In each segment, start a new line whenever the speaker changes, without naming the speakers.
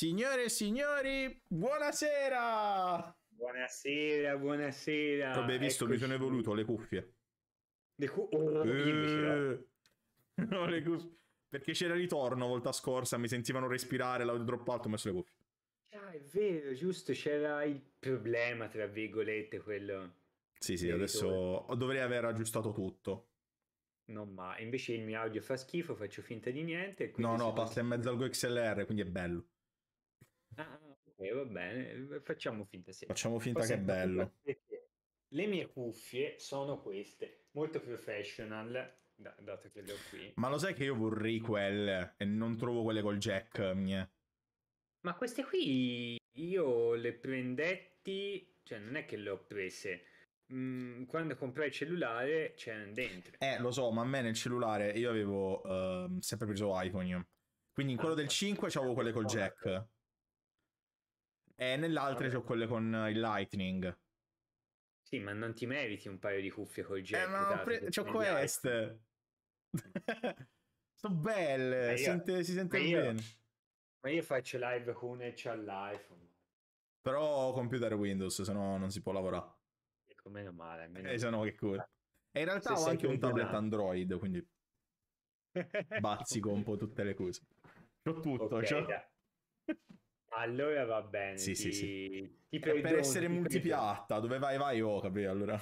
Signore e signori, buonasera!
Buonasera,
buonasera. Vabbè, visto, Eccoci. mi sono evoluto le cuffie. Le cu- oh, eh... no, le cuffie. Perché c'era ritorno volta scorsa, mi sentivano respirare, l'audio troppo alto, ho messo le cuffie.
Ah, è vero, giusto, c'era il problema, tra virgolette, quello.
Sì, sì, adesso dovrei aver aggiustato tutto.
No, ma invece il mio audio fa schifo, faccio finta di niente. No, no, passa
in mezzo al GoXLR, quindi è bello.
Ah, ok, va bene, eh, facciamo finta sempre. Facciamo finta che è bello. Le mie cuffie sono queste, molto professional, da- dato che le ho qui.
Ma lo sai che io vorrei quelle e non trovo quelle col jack mie.
Ma queste qui io le prendetti, cioè non è che le ho prese. Mm, quando comprai il cellulare c'erano dentro.
Eh, lo so, ma a me nel cellulare io avevo uh, sempre preso iPhone. Quindi in quello del 5 c'avevo quelle col jack. E nell'altra Vabbè. ho quelle con eh, il Lightning.
Sì, ma non ti meriti un paio di cuffie col eh, jack. Eh, ma pre- c'ho queste. Sono belle, io, sente, si sente ma bene. Io, ma io faccio live con e c'ha l'iPhone.
Però ho computer Windows, se no non si può lavorare.
Ecco, meno male. Meno eh, se no che cool. E in realtà ho anche un tablet male.
Android, quindi bazzico un po' tutte le cose. C'ho tutto, okay, c'ho...
Allora va bene. Sì, ti, sì, sì. Ti per don, essere multipiatta,
dove vai vai oh, capì, allora.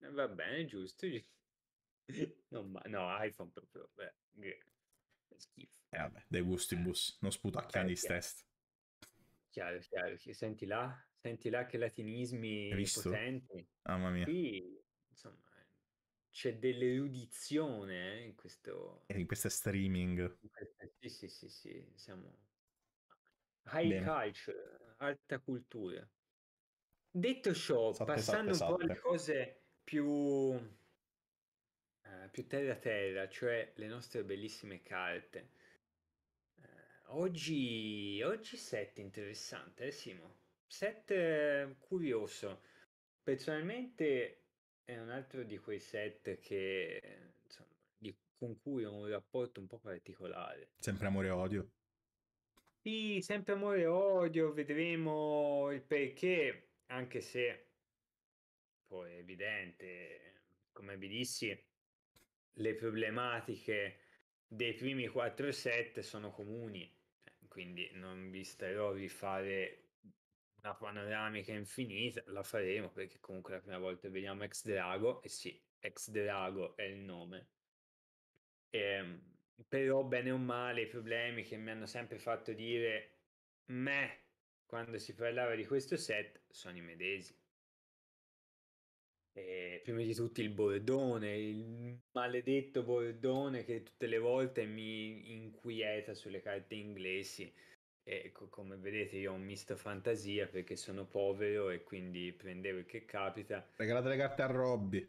Eh, va bene, giusto. giusto. Non, no, iPhone proprio. Beh, schifo.
E eh, vabbè, dei gustibus, eh, non sputacchiani eh, test.
Chiaro, chiaro. Senti là, senti là che latinismi Visto? potenti. Mamma mia. Qui, insomma, c'è dell'erudizione eh, in questo...
In questo streaming.
Sì, sì, sì, sì, siamo High Bene. culture, alta cultura. Detto ciò, satte, passando satte, un po' alle cose più, eh, più terra terra, cioè le nostre bellissime carte. Eh, oggi, oggi set interessante, eh, Simo? Set eh, curioso. Personalmente è un altro di quei set che, insomma, di, con cui ho un rapporto un po' particolare.
Sempre amore e odio.
Sì, sempre amore e odio, vedremo il perché, anche se poi è evidente, come vi dissi, le problematiche dei primi 4 set sono comuni, cioè, quindi non vi starò a rifare una panoramica infinita, la faremo perché comunque la prima volta vediamo Ex Drago, e sì, Ex Drago è il nome. Ehm però bene o male i problemi che mi hanno sempre fatto dire me quando si parlava di questo set sono i medesimi. E prima di tutto il bordone, il maledetto bordone che tutte le volte mi inquieta sulle carte inglesi. E come vedete io ho un misto fantasia perché sono povero e quindi prendevo il che capita. Regalate le carte a Robby.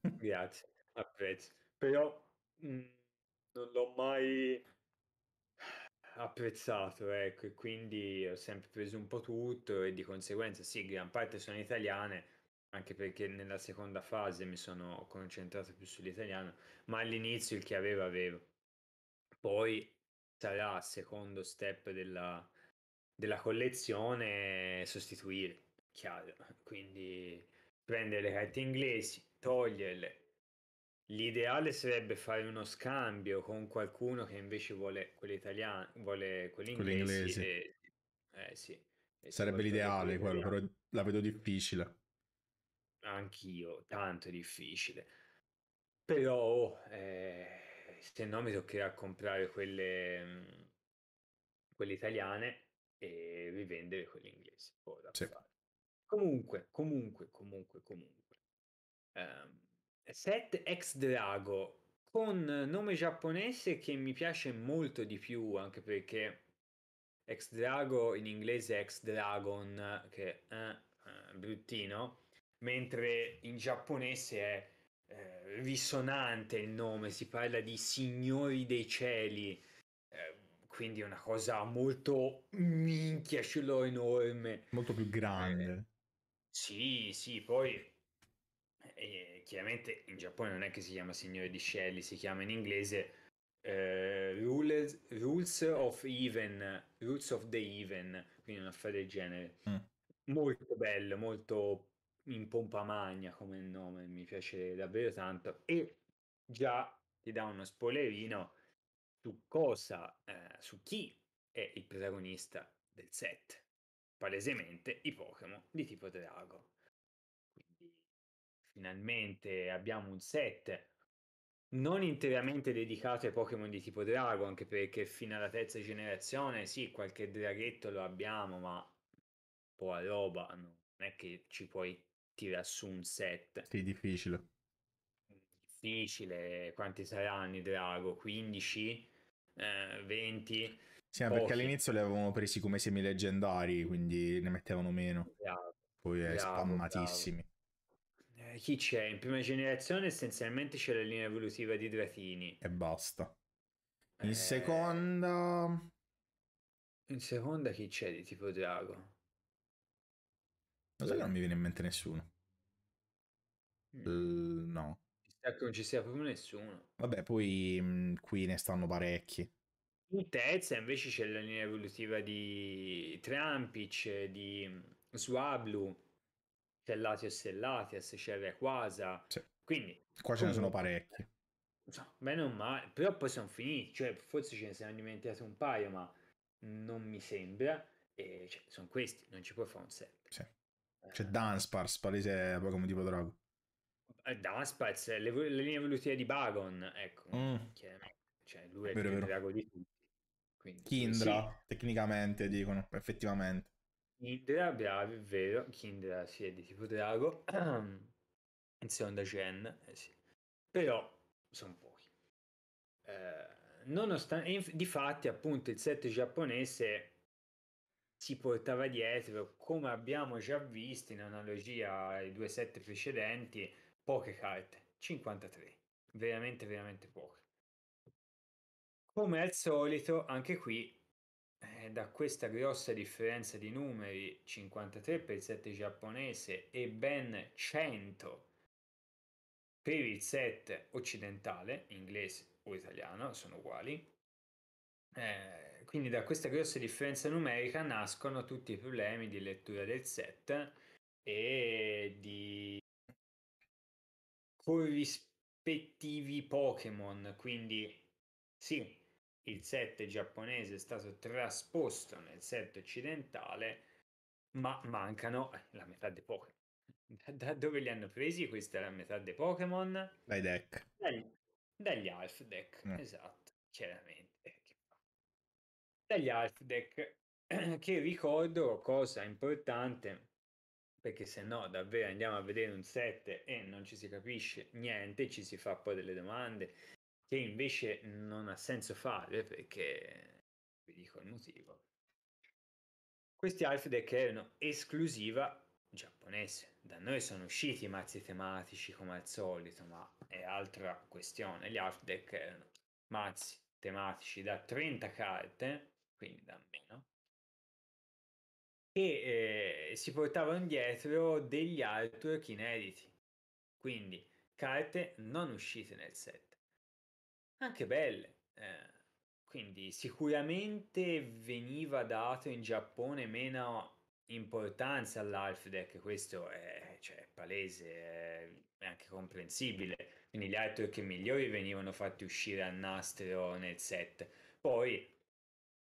Grazie, apprezzo. Però mh, non l'ho mai apprezzato, ecco, e quindi ho sempre preso un po' tutto e di conseguenza sì, gran parte sono italiane, anche perché nella seconda fase mi sono concentrato più sull'italiano, ma all'inizio il che avevo avevo. Poi sarà secondo step della, della collezione sostituire, chiaro, quindi prendere le carte inglesi, toglierle, L'ideale sarebbe fare uno scambio con qualcuno che invece vuole quell'italiano, vuole quell'inglese. E, eh, sì.
E sarebbe l'ideale quello, però la vedo difficile.
Anch'io, tanto è difficile. Però oh, eh, se no mi toccherà comprare quelle, mm, quelle italiane e rivendere quelle inglesi. Sì. Comunque, comunque, comunque, comunque. Um, Set ex Drago con nome giapponese che mi piace molto di più anche perché ex Drago in inglese è ex Dragon che è eh, eh, bruttino mentre in giapponese è eh, risonante il nome si parla di signori dei cieli eh, quindi è una cosa molto
minchia
ce l'ho enorme molto più grande eh, sì sì poi e chiaramente in Giappone non è che si chiama Signore di Shelley, si chiama in inglese eh, rules, rules, of Even, Rules of the Even, quindi una affare del genere. Mm. Molto bello, molto in pompa magna come nome, mi piace davvero tanto. E già ti dà uno spoilerino su cosa, eh, su chi è il protagonista del set. Palesemente i Pokémon di tipo Drago finalmente abbiamo un set non interamente dedicato ai Pokémon di tipo drago, anche perché fino alla terza generazione sì, qualche draghetto lo abbiamo, ma po' a roba, non è che ci puoi tirare su un set.
Sì, difficile.
Difficile, quanti saranno i drago? 15? Eh, 20? Sì, pochi. perché all'inizio
li avevano presi come semi leggendari, quindi ne mettevano meno. Bravo, Poi è eh, spammatissimi. Bravo.
Eh, chi c'è? In prima generazione essenzialmente c'è la linea evolutiva di Dratini. E basta. In eh... seconda... In seconda chi c'è di tipo drago?
Lo sai che non mi viene in mente nessuno. Mm. no.
Chissà non ci sia proprio nessuno.
Vabbè, poi mh, mm, qui ne stanno parecchi.
In terza invece c'è la linea evolutiva di Trampic, di mm, Swablu Stellati e Stellatias, c'è Quasa. Sì. Quindi,
qua ce ne sono parecchi.
Insomma, bene o male, però poi sono finiti, cioè forse ce ne siamo dimenticati un paio, ma non mi sembra. E cioè, sono questi, non ci puoi fare un set. Sì.
Eh. C'è Danspars, palese come tipo Drago.
Eh, Danspars, le, le linee evolutive di Bagon, ecco, mm. cioè, lui è vero, il vero. Drago di tutti. Quindi, Kindra, sì.
tecnicamente dicono, effettivamente.
Kindra, bravi, è vero. Kindra si eh, sì, è di tipo drago. In seconda Gen, eh sì. Però sono pochi. Eh, nonostante, inf- difatti, appunto, il set giapponese si portava dietro, come abbiamo già visto in analogia ai due set precedenti, poche carte, 53, veramente veramente poche. Come al solito, anche qui eh, da questa grossa differenza di numeri, 53 per il 7 giapponese e ben 100 per il 7 occidentale, inglese o italiano, sono uguali. Eh, quindi da questa grossa differenza numerica nascono tutti i problemi di lettura del set e di corrispettivi Pokémon. Quindi sì, il 7 giapponese è stato trasposto nel set occidentale, ma mancano eh, la metà dei Pokémon. Da dove li hanno presi? Questa è la metà dei Pokémon. Dai deck. Dagli, dagli Alf deck, mm. esatto, chiaramente. Dagli Alf deck, che ricordo cosa importante, perché se no davvero andiamo a vedere un set e non ci si capisce niente, ci si fa poi delle domande che invece non ha senso fare perché vi dico il motivo. Questi Alf Deck erano esclusiva giapponese, da noi sono usciti i mazzi tematici come al solito, ma è altra questione. Gli Alf Deck erano mazzi tematici da 30 carte, quindi da meno, e eh, si portavano dietro degli artwork inediti, quindi carte non uscite nel set anche belle. Eh, quindi sicuramente veniva dato in Giappone meno importanza all'Alf Deck, questo è cioè, palese, è anche comprensibile. Quindi gli artwork migliori venivano fatti uscire al nastro nel set. Poi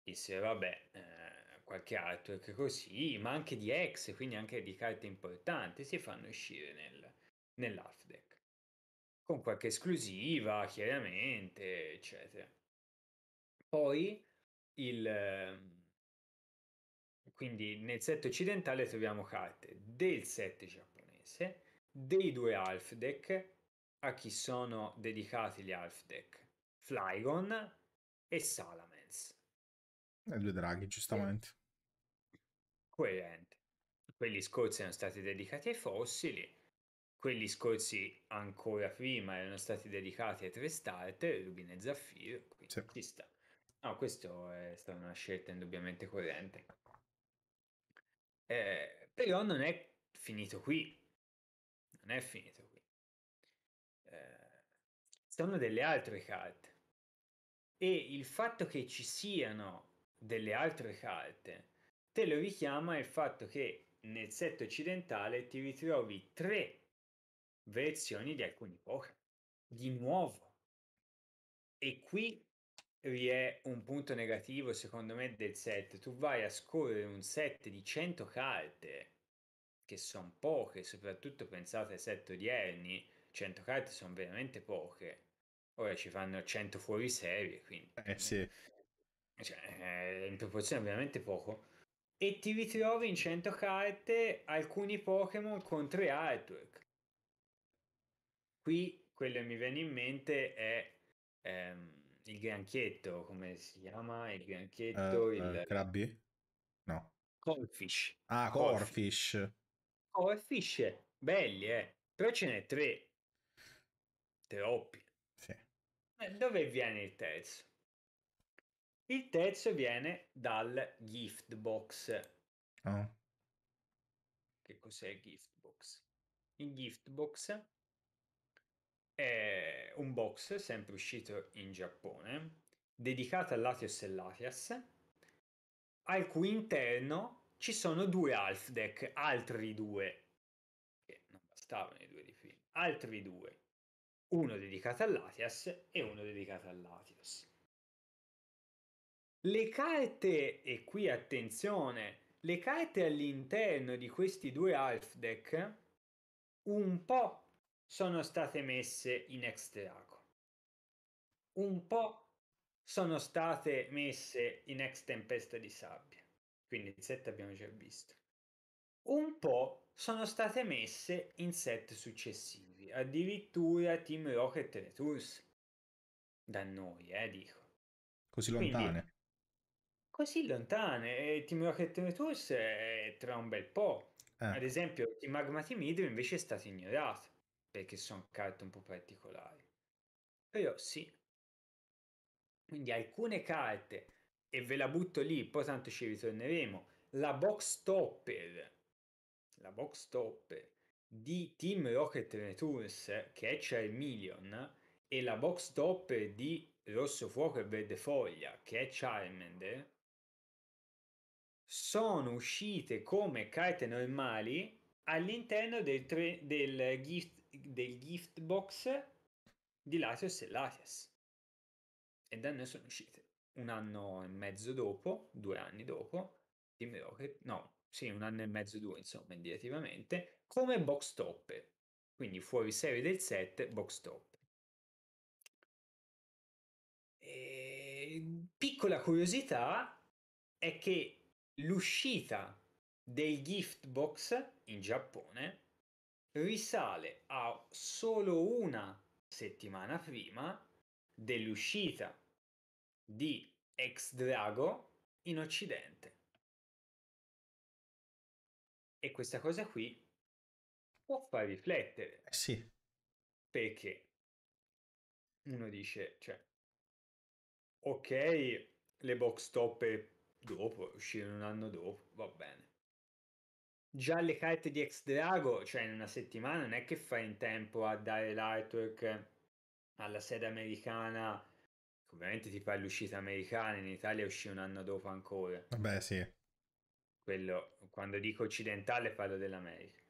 disse vabbè, eh, qualche artwork così, ma anche di ex, quindi anche di carte importanti, si fanno uscire nel, nell'Alf Deck con qualche esclusiva, chiaramente, eccetera. Poi il ehm, quindi nel set occidentale troviamo carte del set giapponese, dei due half deck, a chi sono dedicati gli half deck, Flygon e Salamence.
E eh, due draghi, giustamente.
E... Coerente. Quelli scorsi erano stati dedicati ai fossili, quelli scorsi ancora prima erano stati dedicati ai tre starter, Rubin e Zaffir, quindi sì. ci sta. No, questa è stata una scelta indubbiamente corrente. Eh, però non è finito qui. Non è finito qui. Eh, sono delle altre carte. E il fatto che ci siano delle altre carte te lo richiama il fatto che nel set occidentale ti ritrovi tre versioni di alcuni Pokémon. Di nuovo. E qui vi è un punto negativo secondo me del set. Tu vai a scorrere un set di 100 carte, che sono poche, soprattutto pensate ai set odierni, 100 carte sono veramente poche. Ora ci fanno 100 fuori serie, quindi... Eh sì. Cioè, eh, in proporzione veramente poco. E ti ritrovi in 100 carte alcuni Pokémon con tre artwork qui quello che mi viene in mente è ehm, il granchietto, come si chiama? Il granchietto, uh, eh, il... Uh,
crabby? No.
Corfish. Ah, Corfish. Corfish. Corfish, belli, eh. Però ce n'è tre. Troppi. Sì. Eh, dove viene il terzo? Il terzo viene dal gift box. Oh. Che cos'è il gift box? Il gift box è un box sempre uscito in Giappone, dedicato a Latios e Latias al cui interno ci sono due half deck, altri due, che non bastavano i due di film, altri due, uno dedicato a Latias e uno dedicato Latios Le carte, e qui attenzione, le carte all'interno di questi due half deck un po' sono state messe in extraco. Un po' sono state messe in ex tempesta di sabbia, quindi il set abbiamo già visto. Un po' sono state messe in set successivi, addirittura Team Rocket Returns. Da noi, eh, dico.
Così quindi, lontane.
così lontane. E Team Rocket Returns è eh, tra un bel po'. Eh. Ad esempio, Team Magma Team Hydro invece è stato ignorato perché sono carte un po' particolari. Però sì. Quindi alcune carte, e ve la butto lì, poi tanto ci ritorneremo, la box topper, la box topper di Team Rocket Returns, che è Charmeleon, e la box topper di Rosso Fuoco e Verde Foglia, che è Charmander, sono uscite come carte normali all'interno del, tre, del gift del gift box di Latios e Latias. E da noi sono uscite un anno e mezzo dopo, due anni dopo, di Mediocre, no, sì, un anno e mezzo, due insomma, indicativamente, come box top. Quindi fuori serie del set, box top. E... Piccola curiosità è che l'uscita del gift box in Giappone risale a solo una settimana prima dell'uscita di Ex Drago in Occidente. E questa cosa qui può far riflettere. Eh sì. Perché uno dice, cioè, ok, le box topper dopo, uscirono un anno dopo, va bene. Già le carte di ex Drago, cioè in una settimana, non è che fai in tempo a dare l'artwork alla sede americana. Ovviamente ti fa l'uscita americana, in Italia uscì un anno dopo ancora. Beh, sì. Quello, quando dico occidentale parlo dell'America.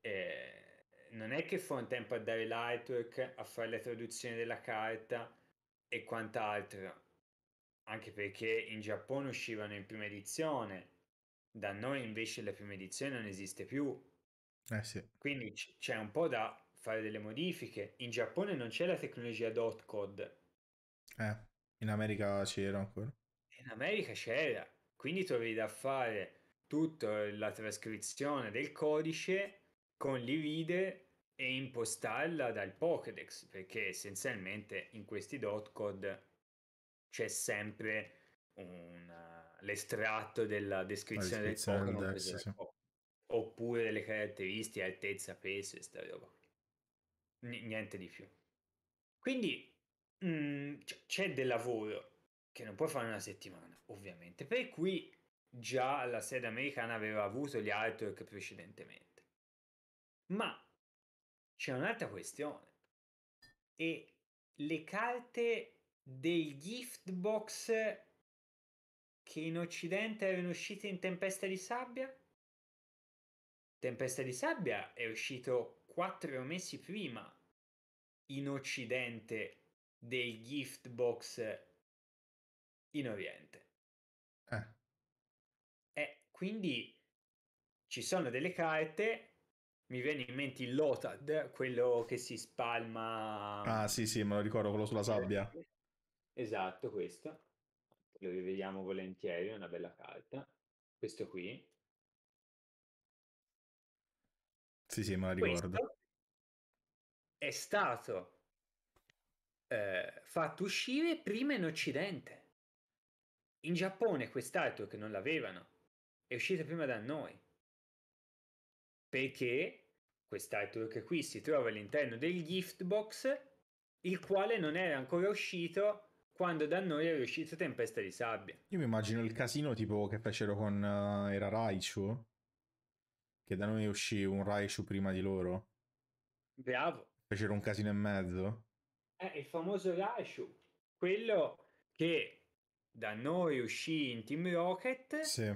E non è che fa un tempo a dare l'artwork, a fare la traduzione della carta e quant'altro. Anche perché in Giappone uscivano in prima edizione, da noi invece la prima edizione non esiste più. Eh sì. Quindi c- c'è un po' da fare delle modifiche. In Giappone non c'è la tecnologia dot code.
Eh, in America c'era ancora.
In America c'era, quindi trovi da fare tutta la trascrizione del codice con l'ivide e impostarla dal Pokédex, perché essenzialmente in questi dot code c'è sempre una l'estratto della descrizione, del Pokémon, sì. Ecco, oppure delle caratteristiche, altezza, peso e sta roba. N- niente di più. Quindi mh, mm, c- c'è del lavoro che non puoi fare una settimana, ovviamente. Per cui già la sede americana aveva avuto gli artwork precedentemente. Ma c'è un'altra questione. E le carte dei gift box che in Occidente erano uscite in Tempesta di Sabbia? Tempesta di Sabbia è uscito quattro mesi prima in Occidente del gift box in Oriente. Eh. Eh, quindi ci sono delle carte. Mi viene in mente il Lotad, quello che si spalma. Ah,
sì, sì, me lo ricordo, quello sulla sabbia.
Esatto, questo lo rivediamo volentieri, è una bella carta. Questo qui.
Sì, sì, ma la ricordo.
è stato eh, fatto uscire prima in Occidente. In Giappone quest'altro che non l'avevano è uscito prima da noi. Perché quest'altro che qui si trova all'interno del gift box, il quale non era ancora uscito quando da noi è uscito Tempesta di sabbia.
Io mi immagino il casino tipo che fecero con... Uh, era Raichu? Che da noi uscì un Raichu prima di loro. Bravo. Fecero un casino e mezzo.
Eh, il famoso Raichu. Quello che da noi uscì in Team Rocket. Sì.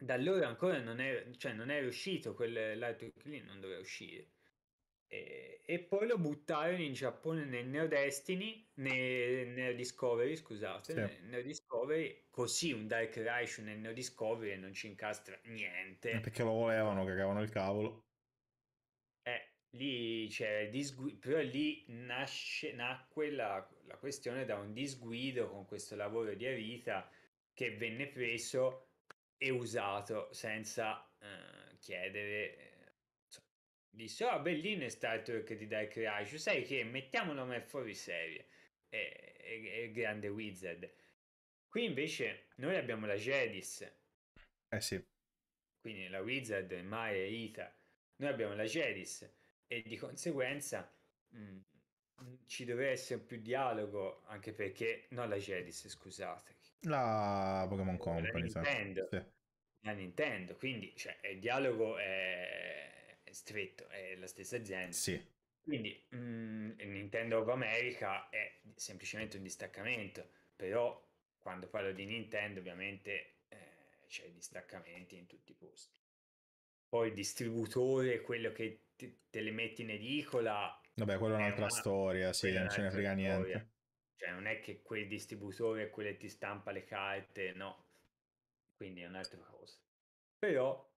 Da allora ancora non è, cioè non era uscito quell'altro che lì non doveva uscire. E, eh, e, poi lo buttarono in Giappone nel Neo Destiny, nel Neo Discovery, scusate, sì. nel Neo Discovery, così un Dark Reich nel Neo Discovery non ci incastra niente. Eh,
perché lo volevano, cagavano il cavolo.
Eh, lì c'è disgu- però lì nasce, nacque la, la questione da un disguido con questo lavoro di Arita che venne preso e usato senza eh, chiedere disse oh è Star Trek di Dark Reich sai che mettiamo nome fuori serie è, è, è grande wizard qui invece noi abbiamo la Jedis eh sì quindi la wizard Mai e Ita noi abbiamo la Jedis e di conseguenza mh, mm, ci dovrebbe essere più dialogo anche perché no la Jedis scusate
la Pokémon
Company la Nintendo, sì. la Nintendo quindi cioè, il dialogo è stretto, è la stessa azienda. Sì. Quindi mh, mm, Nintendo of America è semplicemente un distaccamento, però quando parlo di Nintendo ovviamente eh, c'è distaccamenti in tutti i posti. Poi il distributore, quello che te, te le metti in edicola...
Vabbè, quella è un'altra una, storia, sì, non ce ne frega storia. niente.
Cioè non è che quel distributore è quello che ti stampa le carte, no. Quindi è un'altra cosa. Però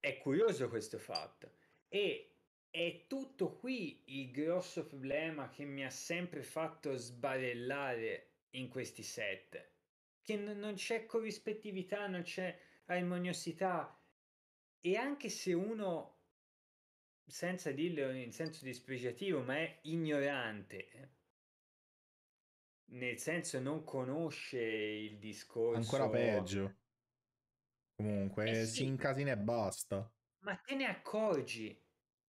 è curioso questo fatto e è tutto qui il grosso problema che mi ha sempre fatto sbarellare in questi set. Che n- non c'è corrispettività, non c'è armoniosità. E anche se uno senza dirlo in senso dispregiativo, ma è ignorante. Nel senso non conosce il discorso. Ancora peggio.
Comunque, eh sì. si incasina e basta.
Ma te ne accorgi?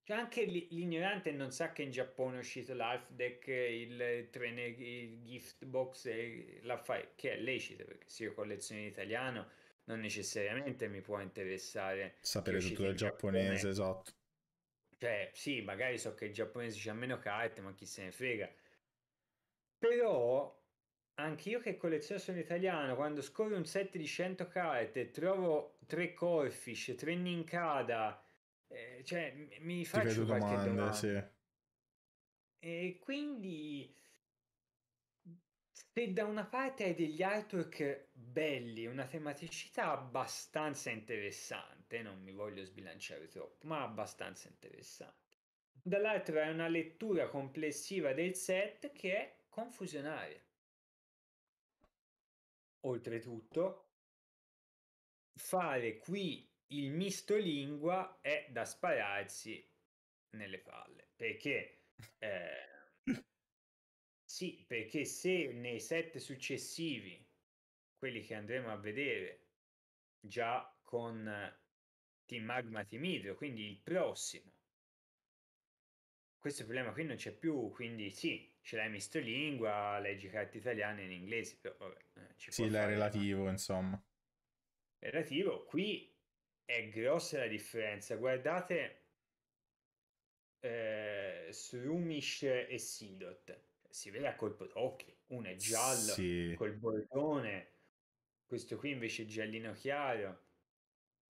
Cioè anche l'ignorante non sa che in Giappone è uscito l'Half Deck, il trainer, il gift box e l'affare, che è lecito perché se io colleziono in italiano non necessariamente mi può interessare sapere tutto
del giapponese, esatto.
Cioè, sì, magari so che il giapponese c'è meno carte, ma chi se ne frega. Però Anch'io che colleziono sono italiano, quando scorro un set di 100 carte, trovo tre Corfish, tre Ninkada, eh, cioè mi faccio qualche domande, domanda. Sì. E quindi se da una parte hai degli artwork belli, una tematicità abbastanza interessante, non mi voglio sbilanciare troppo, ma abbastanza interessante. Dall'altra hai una lettura complessiva del set che è confusionaria. Oltretutto, fare qui il misto lingua è da spararsi nelle palle, perché eh, sì, perché se nei set successivi, quelli che andremo a vedere già con Team Magma Team Hydro, quindi il prossimo, questo problema qui non c'è più, quindi sì, ce l'hai misto lingua, leggi carte italiane in inglese, però vabbè, eh, ci Sì,
l'è relativo, una... insomma.
Relativo, qui è grossa la differenza. Guardate eh, Srumish e Sidot. Si vede a colpo d'occhio, uno è giallo sì. col bordone, questo qui invece è giallino chiaro.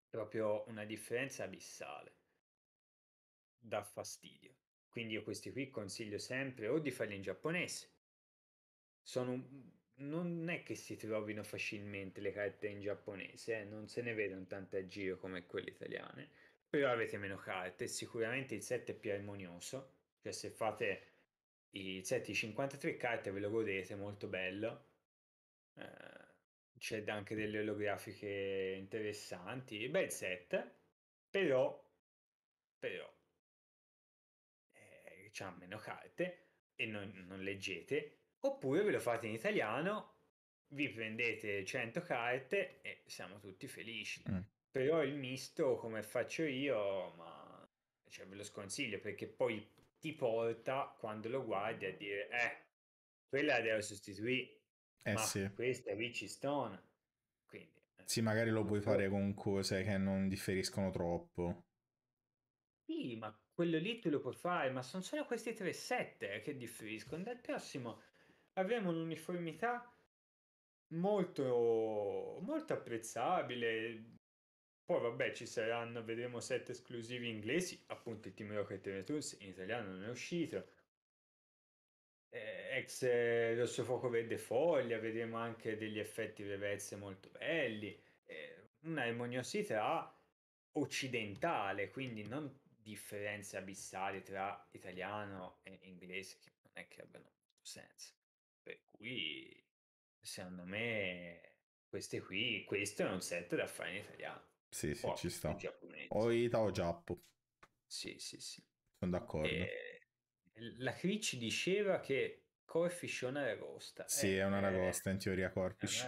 Proprio una differenza abissale. Da fastidio. Quindi io questi qui consiglio sempre o di farli in giapponese. Sono, non è che si trovino facilmente le carte in giapponese, eh? non se ne vedono tante a giro come quelle italiane, però avete meno carte, sicuramente il set è più armonioso, cioè se fate il set di 53 carte ve lo godete, molto bello. Eh, c'è anche delle olografiche interessanti, bel set, però, però c'è cioè, meno carte e non, non leggete, oppure ve lo fate in italiano, vi prendete 100 carte e siamo tutti felici. Mm. Però il misto, come faccio io, ma cioè, ve lo sconsiglio perché poi ti porta quando lo guardi a dire, eh, quella la devo sostituire, eh, ma sì. questa è Witch Stone. Quindi,
eh, sì, magari lo puoi fare con cose che non differiscono troppo.
Sì, ma quello lì tu lo puoi fare, ma sono solo questi tre set eh, che differiscono. Dal prossimo avremo un'uniformità molto, molto apprezzabile. Poi vabbè, ci saranno, vedremo set esclusivi inglesi, appunto il Team Rocket Returns in italiano non è uscito. Eh, ex eh, Rosso Fuoco Verde Foglia, vedremo anche degli effetti reverse molto belli. una armoniosità occidentale, quindi non differenze abissali tra italiano e inglese che non è che abbiano senso. Per cui, secondo me, queste qui, questo è un set da fare in italiano.
Sì, sì, ci sta. O Ita o Giappo. Sì, sì, sì. Sono d'accordo. E...
La Cricci diceva che Corfish è una ragosta. Sì,
è una eh, ragosta, in teoria Corfish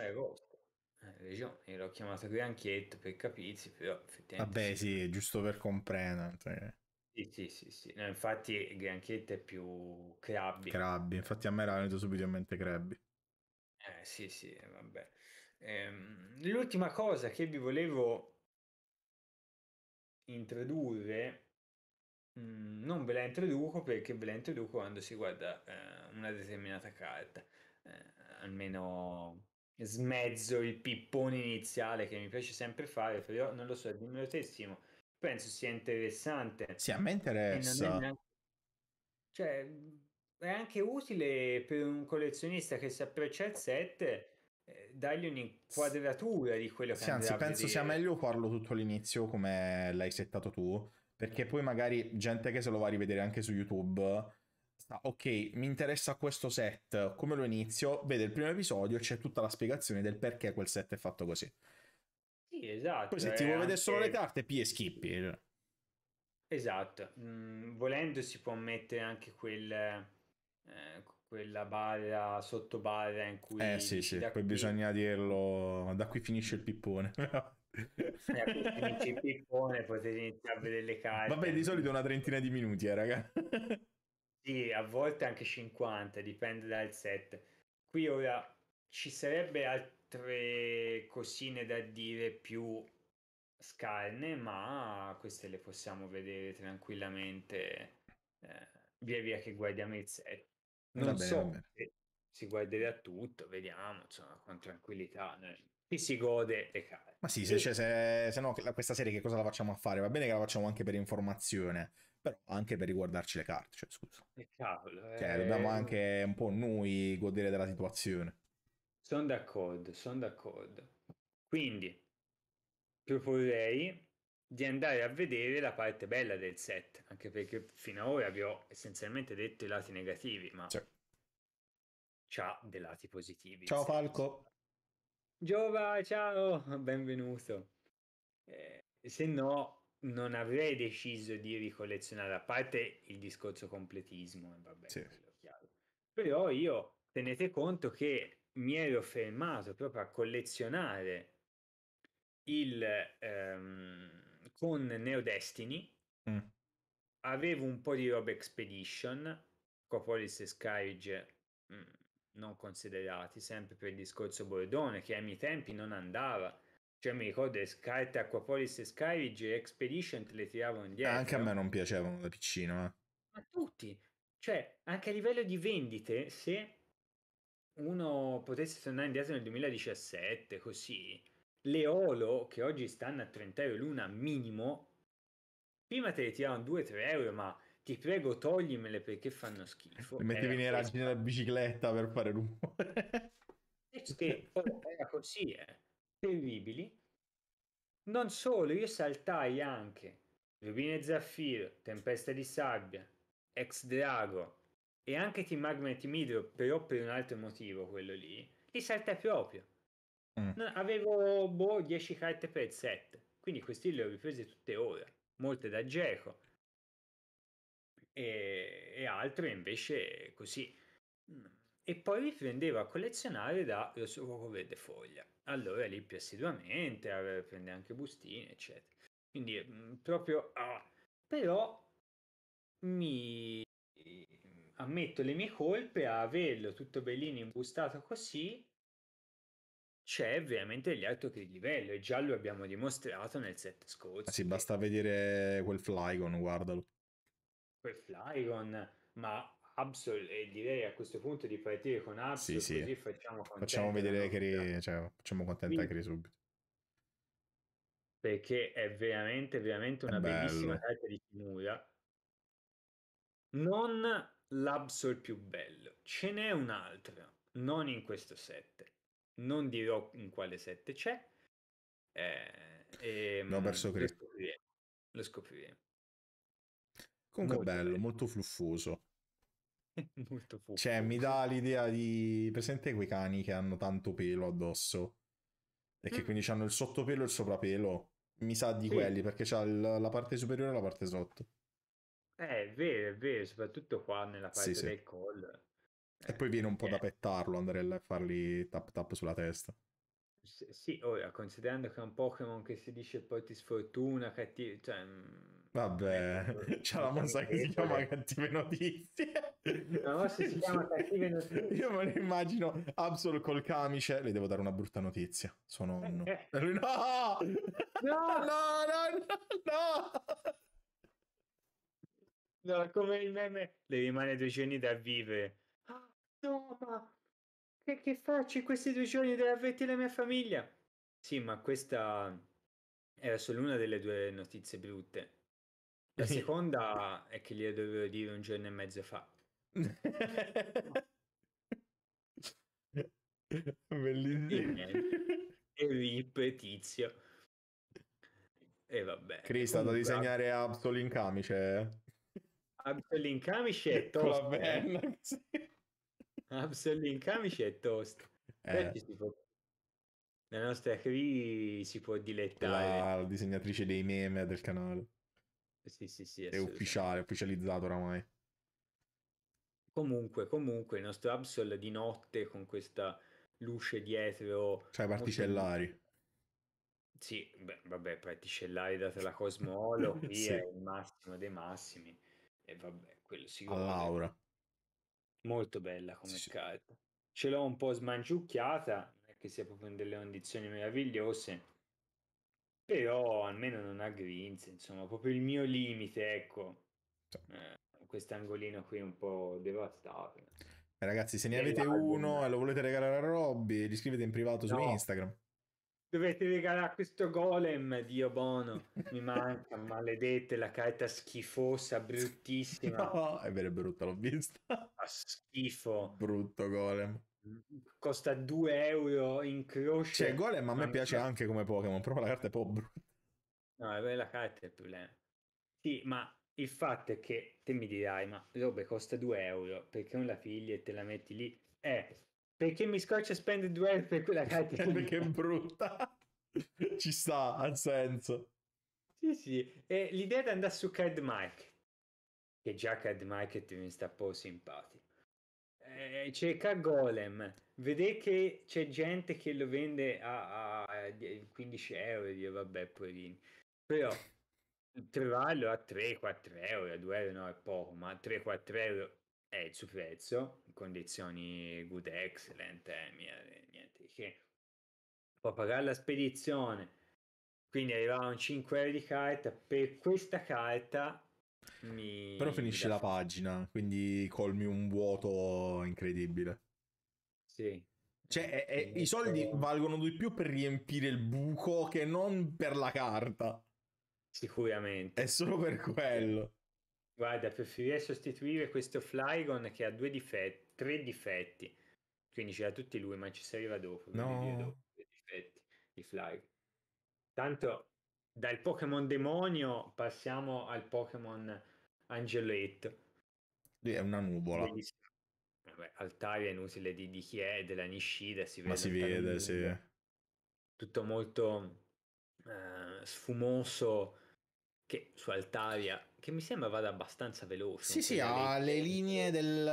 regioni. Eh, L'ho chiamata qui Anchietta per capirsi, però effettivamente... Vabbè
sì, giusto per comprendere. Cioè.
Sì, sì, sì, sì. No, infatti Granchetta è più Crabbi. Crabbi,
infatti a me era venuto subito in
mente Crabbi. Eh sì, sì, vabbè. Ehm, l'ultima cosa che vi volevo introdurre, mh, mm, non ve la introduco perché ve la introduco quando si guarda eh, una determinata carta, eh, almeno smezzo il pippone iniziale che mi piace sempre fare, però non lo so, dimmelo te Simo. Penso sia interessante. Sì,
a me interessa. Neanche...
Cioè, è anche utile per un collezionista che si approccia al set eh, dargli un'inquadratura di quello che sì, anzi, penso sia meglio
farlo tutto all'inizio come l'hai settato tu, perché poi magari gente che se lo va a rivedere anche su YouTube ok, mi interessa questo set, come lo inizio? Vede il primo episodio, c'è tutta la spiegazione del perché quel set è fatto così.
Sì, esatto. Poi se ti vuoi anche... vedere solo le carte, P e skippi. Esatto, mm, volendo si può mettere anche quel, eh, quella barra sotto barra in cui... Eh sì, sì, poi qui... bisogna
dirlo, da qui finisce il pippone. Eh,
finisce il pippone, potete iniziare a vedere le carte. Vabbè, di
solito una trentina di minuti, eh, raga.
Sì, a volte anche 50, dipende dal set. Qui ora ci sarebbe altre cosine da dire più scarne, ma queste le possiamo vedere tranquillamente eh, via via che guardiamo il set. Non vabbè, so vabbè. si guarderà tutto, vediamo, insomma, con tranquillità. Noi si gode le carte.
Ma sì, se, cioè, se, se no questa serie che cosa la facciamo a fare? Va bene che la facciamo anche per informazione, però anche per riguardarci le carte, cioè scusa.
E cavolo, eh... cioè, dobbiamo eh,
anche un po' noi godere della situazione.
Sono d'accordo, sono d'accordo. Quindi proporrei di andare a vedere la parte bella del set, anche perché fino ad ora vi ho essenzialmente detto i lati negativi, ma sì. c'ha dei lati positivi. Ciao Falco. Giova, ciao, benvenuto. Eh, se no, non avrei deciso di ricollezionare, a parte il discorso completismo, vabbè, sì. però io tenete conto che mi ero fermato proprio a collezionare il ehm, con Neo Destiny mm. avevo un po' di roba Expedition Copolis e Scourge mm, non considerati sempre per il discorso Bordone che ai miei tempi non andava cioè, mi ricordo Skype, Aquapolis e Skyrige e Expedition te le tiravano indietro. Anche a me non
piacevano da piccino. Eh.
Ma tutti. Cioè, anche a livello di vendite, se uno potesse tornare indietro nel 2017, così, le Olo, che oggi stanno a 30 euro l'una minimo, prima te le tiravano 2-3 euro, ma ti prego toglimele perché fanno schifo. Le mettevi nei raggi
della bicicletta per fare rumore.
è oh, era così, eh terribili. Non solo, io saltai anche Rubine Zaffiro, Tempesta di Sabbia, Ex Drago e anche Team Magma e Team Hydro, però per un altro motivo quello lì, li saltai proprio. Mm. avevo boh, 10 carte per set, quindi questi le ho riprese tutte ora, molte da Geco e, e altre invece così. Mm e poi prendeva a collezionare da Rosso Verde Foglia. Allora lì più assiduamente, prende anche bustine, eccetera. Quindi mh, mm, proprio... Ah. Però mi ammetto le mie colpe a averlo tutto bellino imbustato così c'è veramente gli altri di livello e già lo abbiamo dimostrato nel set scorso. Sì,
basta vedere quel Flygon, guardalo.
Quel Flygon, ma e direi a questo punto di partire con Absol sì, sì. facciamo contenta facciamo
vedere Keri cioè, facciamo contenta Quindi, ri subito
perché è veramente veramente una bellissima carta di Kimura non l'Absol più bello ce n'è un'altra non in questo set non dirò in quale set c'è eh, e, ehm, no, verso lo scopriremo, lo scopriremo.
Comunque molto bello, bello, molto fluffoso.
Molto fuoco. Cioè,
mi dà l'idea di... Presente quei cani che hanno tanto pelo addosso? E che mm. quindi hanno il sottopelo e il soprapelo? Mi sa di sì. quelli, perché c'ha il, la parte superiore e la parte sotto.
Eh, è vero, è vero, soprattutto qua nella parte sì, del sì. collo.
E poi viene un po' eh. da pettarlo, andare a fargli tap tap sulla testa.
S- sì, ora, considerando che è un Pokémon che si dice poi ti sfortuna, cattivo, cioè... Mm,
Vabbè, eh, c'è la mossa che si chiama Cattive Notizie.
La mossa si chiama
Cattive Notizie. Io me lo immagino Absol col camice. Le devo dare una brutta notizia. Sono nonno. Eh, eh. E no! No! no! No! No!
No, come il meme. Le rimane due giorni da vivere. Ah, no, ma che, che faccio in questi due giorni? Devo avvertire la mia famiglia. Sì, ma questa era solo una delle due notizie brutte la eh seconda è che glielo dovevo dire un giorno e mezzo fa.
Bellissimo.
E ripetizio. E vabbè. Cri, stato a disegnare Absol
in camice. Cioè.
Absol in camice è tosto. Eh. Absol in camice è tosto. Eh. Può... La nostra Cri si può
dilettare. la disegnatrice dei meme del canale.
Eh sì, sì, sì. È ufficiale,
ufficializzato oramai.
Comunque, comunque, il nostro Absol di notte con questa luce dietro... Cioè, particellari. Molto... Sì, beh, vabbè, particellari data la Cosmolo, qui sì. è il massimo dei massimi. E vabbè, quello sicuramente... All'aura. Molto bella come sì. carta. Ce l'ho un po' smangiucchiata, non è che sia proprio in delle condizioni meravigliose, però almeno non ha grinze, insomma, proprio il mio limite, ecco. Sì. Eh, quest'angolino qui un po' devastato.
Eh, ragazzi, se ne avete uno e lo volete regalare a Robby, gli scrivete in privato no. su Instagram.
Dovete regalare questo golem, Dio buono. Mi manca, maledette, la carta schifosa, bruttissima. No,
è vero, è brutta, l'ho vista. schifo. Brutto golem
costa 2 euro in croce. Cioè, Golem a me ah, piace anche
come Pokémon, però la carta è po' brutta.
No, la carta è il problema. Sì, ma il fatto è che te mi dirai, ma robe costa 2 euro, perché non la figli e te la metti lì? Eh, perché mi scoccia spendere 2 euro per quella carta? perché è brutta. Ci sta, ha senso. Sì, sì. E l'idea è di andare su Card Market, che già Card Market mi sta un po' simpatico eh, cerca Golem, vede che c'è gente che lo vende a, a 15 euro, e vabbè, poverini. Però trovarlo a 3-4 euro, a 2 euro no è poco, ma 3-4 euro è il suo prezzo, in condizioni good, excellent, eh, mia, eh, niente che. Può pagare la spedizione, quindi arrivavano 5 euro di carta, per questa carta mi... Però finisce la
pagina, quindi colmi un vuoto incredibile. Sì. Cioè, è, è, i soldi valgono di più per riempire il buco
che non per la carta. Sicuramente. È solo per quello. Guarda, preferirei sostituire questo Flygon che ha due difetti, tre difetti. Quindi c'era tutti lui, ma ci si arriva dopo. No. Dopo, difetti di Flygon. Tanto dal Pokémon demonio passiamo al Pokémon Angelette.
Lì è una nuvola.
Vabbè, Altaria è inutile di, di, chi è, della Nishida, si vede. Ma si vede, sì. Tutto molto eh, sfumoso che su Altaria, che mi sembra vada abbastanza veloce. Sì, sì, ha
le linee del,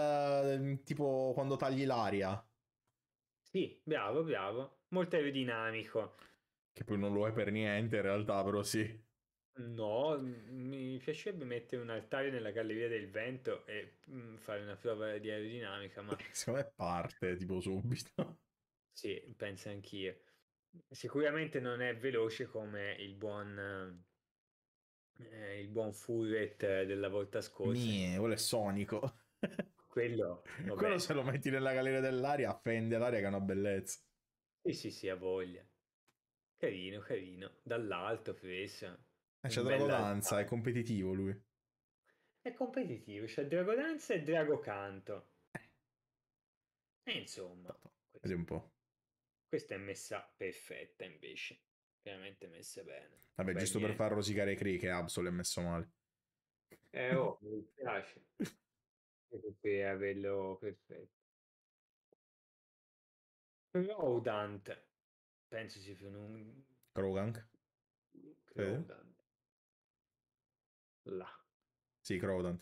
del tipo quando tagli
l'aria. Sì, bravo, bravo. Molto aerodinamico.
Che poi non lo è per niente in realtà, però sì.
No, mi piacerebbe mettere un altare nella galleria del vento e mm, fare una prova di aerodinamica, ma...
Secondo me parte, tipo subito.
Sì, penso anch'io. Sicuramente non è veloce come il buon... Eh, il buon Furret della volta scorsa. Mie,
quello è sonico.
quello, quello
se lo metti nella galleria dell'aria, fende l'aria che è una bellezza.
Sì, sì, sì, ha voglia. Carino, carino. Dall'alto, presa. Eh, c'è bella...
è competitivo lui.
È competitivo, c'è Dragolanza e Dragocanto. E insomma...
Vedi un po'.
Questa è messa perfetta invece. Veramente messa bene.
Vabbè, Beh, giusto niente. per far rosicare Cree che Absol è messo male.
Eh oh, mi piace. per averlo perfetto. Rodant penso ci più un...
Krogan? Krogan. La. Sì, Krogan.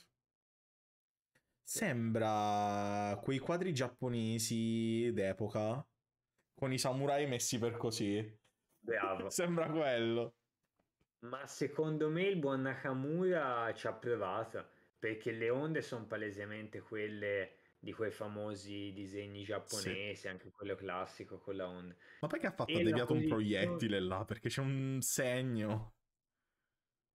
Sembra quei quadri giapponesi d'epoca con i samurai messi per così. Bravo.
Sembra quello. Ma secondo me il buon Nakamura ci ha provato perché le onde sono palesemente quelle di quei famosi disegni giapponesi, sì. anche quello classico con la onda. Ma perché ha fatto e deviato un proiettile
là? Perché c'è un segno.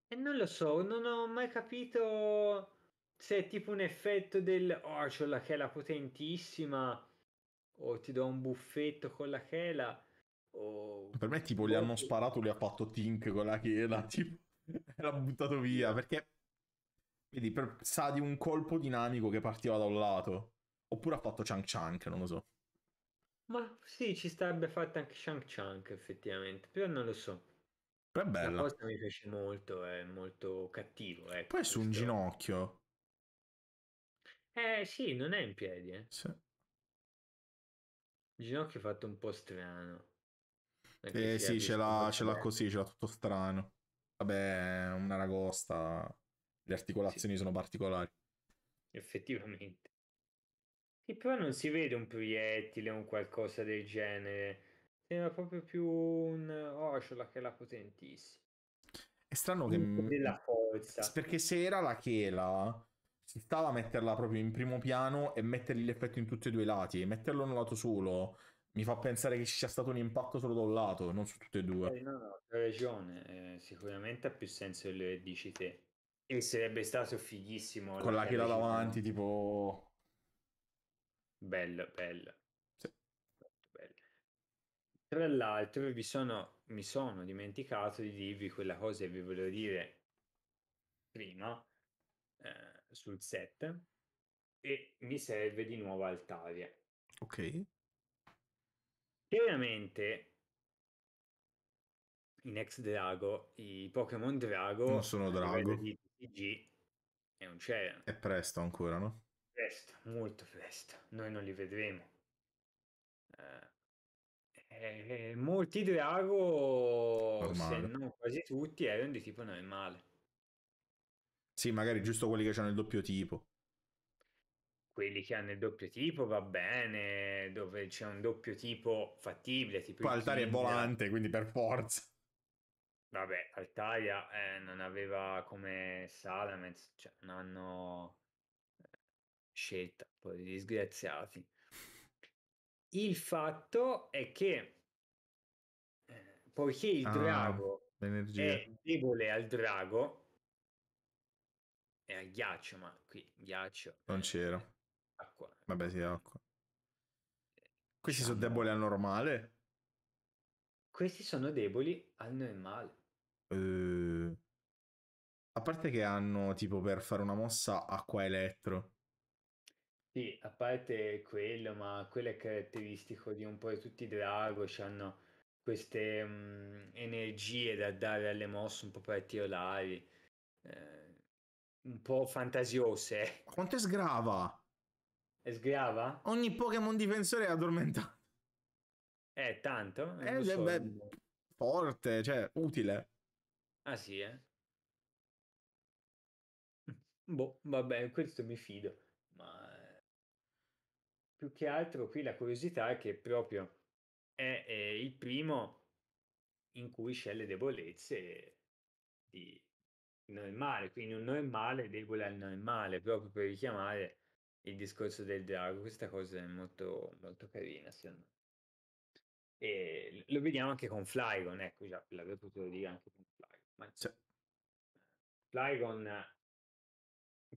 E non lo so, non ho mai capito se è tipo un effetto del oh, c'ho la chela potentissima o ti do un buffetto con la chela o... Per me tipo gli boh". hanno sparato,
gli ha fatto tink con la chela, tipo l'ha buttato via perché vedi, per, sa di un colpo dinamico che partiva da un lato Oppure ha fatto Chang Chunk, non lo so.
Ma sì, ci starebbe fatta anche Chang Chunk, effettivamente, però non lo so. Però è bella. La cosa mi piace molto, è molto cattivo. Ecco, Poi è su un questo. ginocchio. Eh sì, non è in piedi. Eh. Sì. Il ginocchio è fatto un po' strano. Eh sì, ce l'ha, ce l'ha così,
ce l'ha tutto strano. Vabbè, una ragosta. Le articolazioni sì. sono particolari.
Effettivamente. Sì, però non si vede un proiettile o un qualcosa del genere. Sembra proprio più un Oshola che la potentissima. È
strano che... Della
forza. Perché se era la
chela, si stava a metterla proprio in primo piano e mettergli l'effetto in tutti e due i lati. Metterlo in un lato solo mi fa pensare che ci sia stato un impatto solo da un lato, non su tutti e due. Eh,
no, no, hai ragione. Eh, sicuramente ha più senso che dici te. E sarebbe stato fighissimo. Con la chela davanti, tipo Bello, bello. bello. Tra l'altro vi sono, mi sono dimenticato di dirvi quella cosa che vi volevo dire prima eh, sul set e mi serve di nuovo Altavia. Ok. Chiaramente in ex Drago i Pokémon Drago non sono Drago di TG è un c'era.
È presto ancora, no?
presto, molto presto. Noi non li vedremo. Eh, eh, eh molti drago, normale. se non quasi tutti, erano di tipo normale.
Sì, magari giusto quelli che hanno il doppio tipo.
Quelli che hanno il doppio tipo va bene, dove c'è un doppio tipo fattibile. Tipo Poi Altaria è volante,
quindi per forza.
Vabbè, Altaria eh, non aveva come Salamence, cioè non hanno scelta, poi disgraziati. Il fatto è che eh, poiché il ah, drago
l'energia. è
debole al drago, è al ghiaccio, ma qui ghiaccio.
Non c'era. Acqua. Vabbè, sì, acqua.
Questi sono deboli al normale? Questi sono deboli al normale.
Uh, a parte che hanno tipo per fare una mossa acqua elettro.
Sì, a parte quello, ma quello è caratteristico di un po' di tutti i drago, hanno queste mh, mhmm, energie da dare alle mosse un po' particolari, eh, un po' fantasiose. Eh. Quanto è sgrava? È sgrava? Ogni Pokémon difensore è addormentato. Eh, tanto? Eh, so. beh,
forte, cioè, utile.
Ah sì, eh? Boh, vabbè, questo mi fido più che altro qui la curiosità è che proprio è, è il primo in cui c'è le debolezze di normale, quindi un normale debole al normale, proprio per richiamare il discorso del drago. Questa cosa è molto, molto carina, secondo me. E lo vediamo anche con Flygon, ecco già, l'avrei potuto dire anche con Flygon. Ma... Cioè. Flygon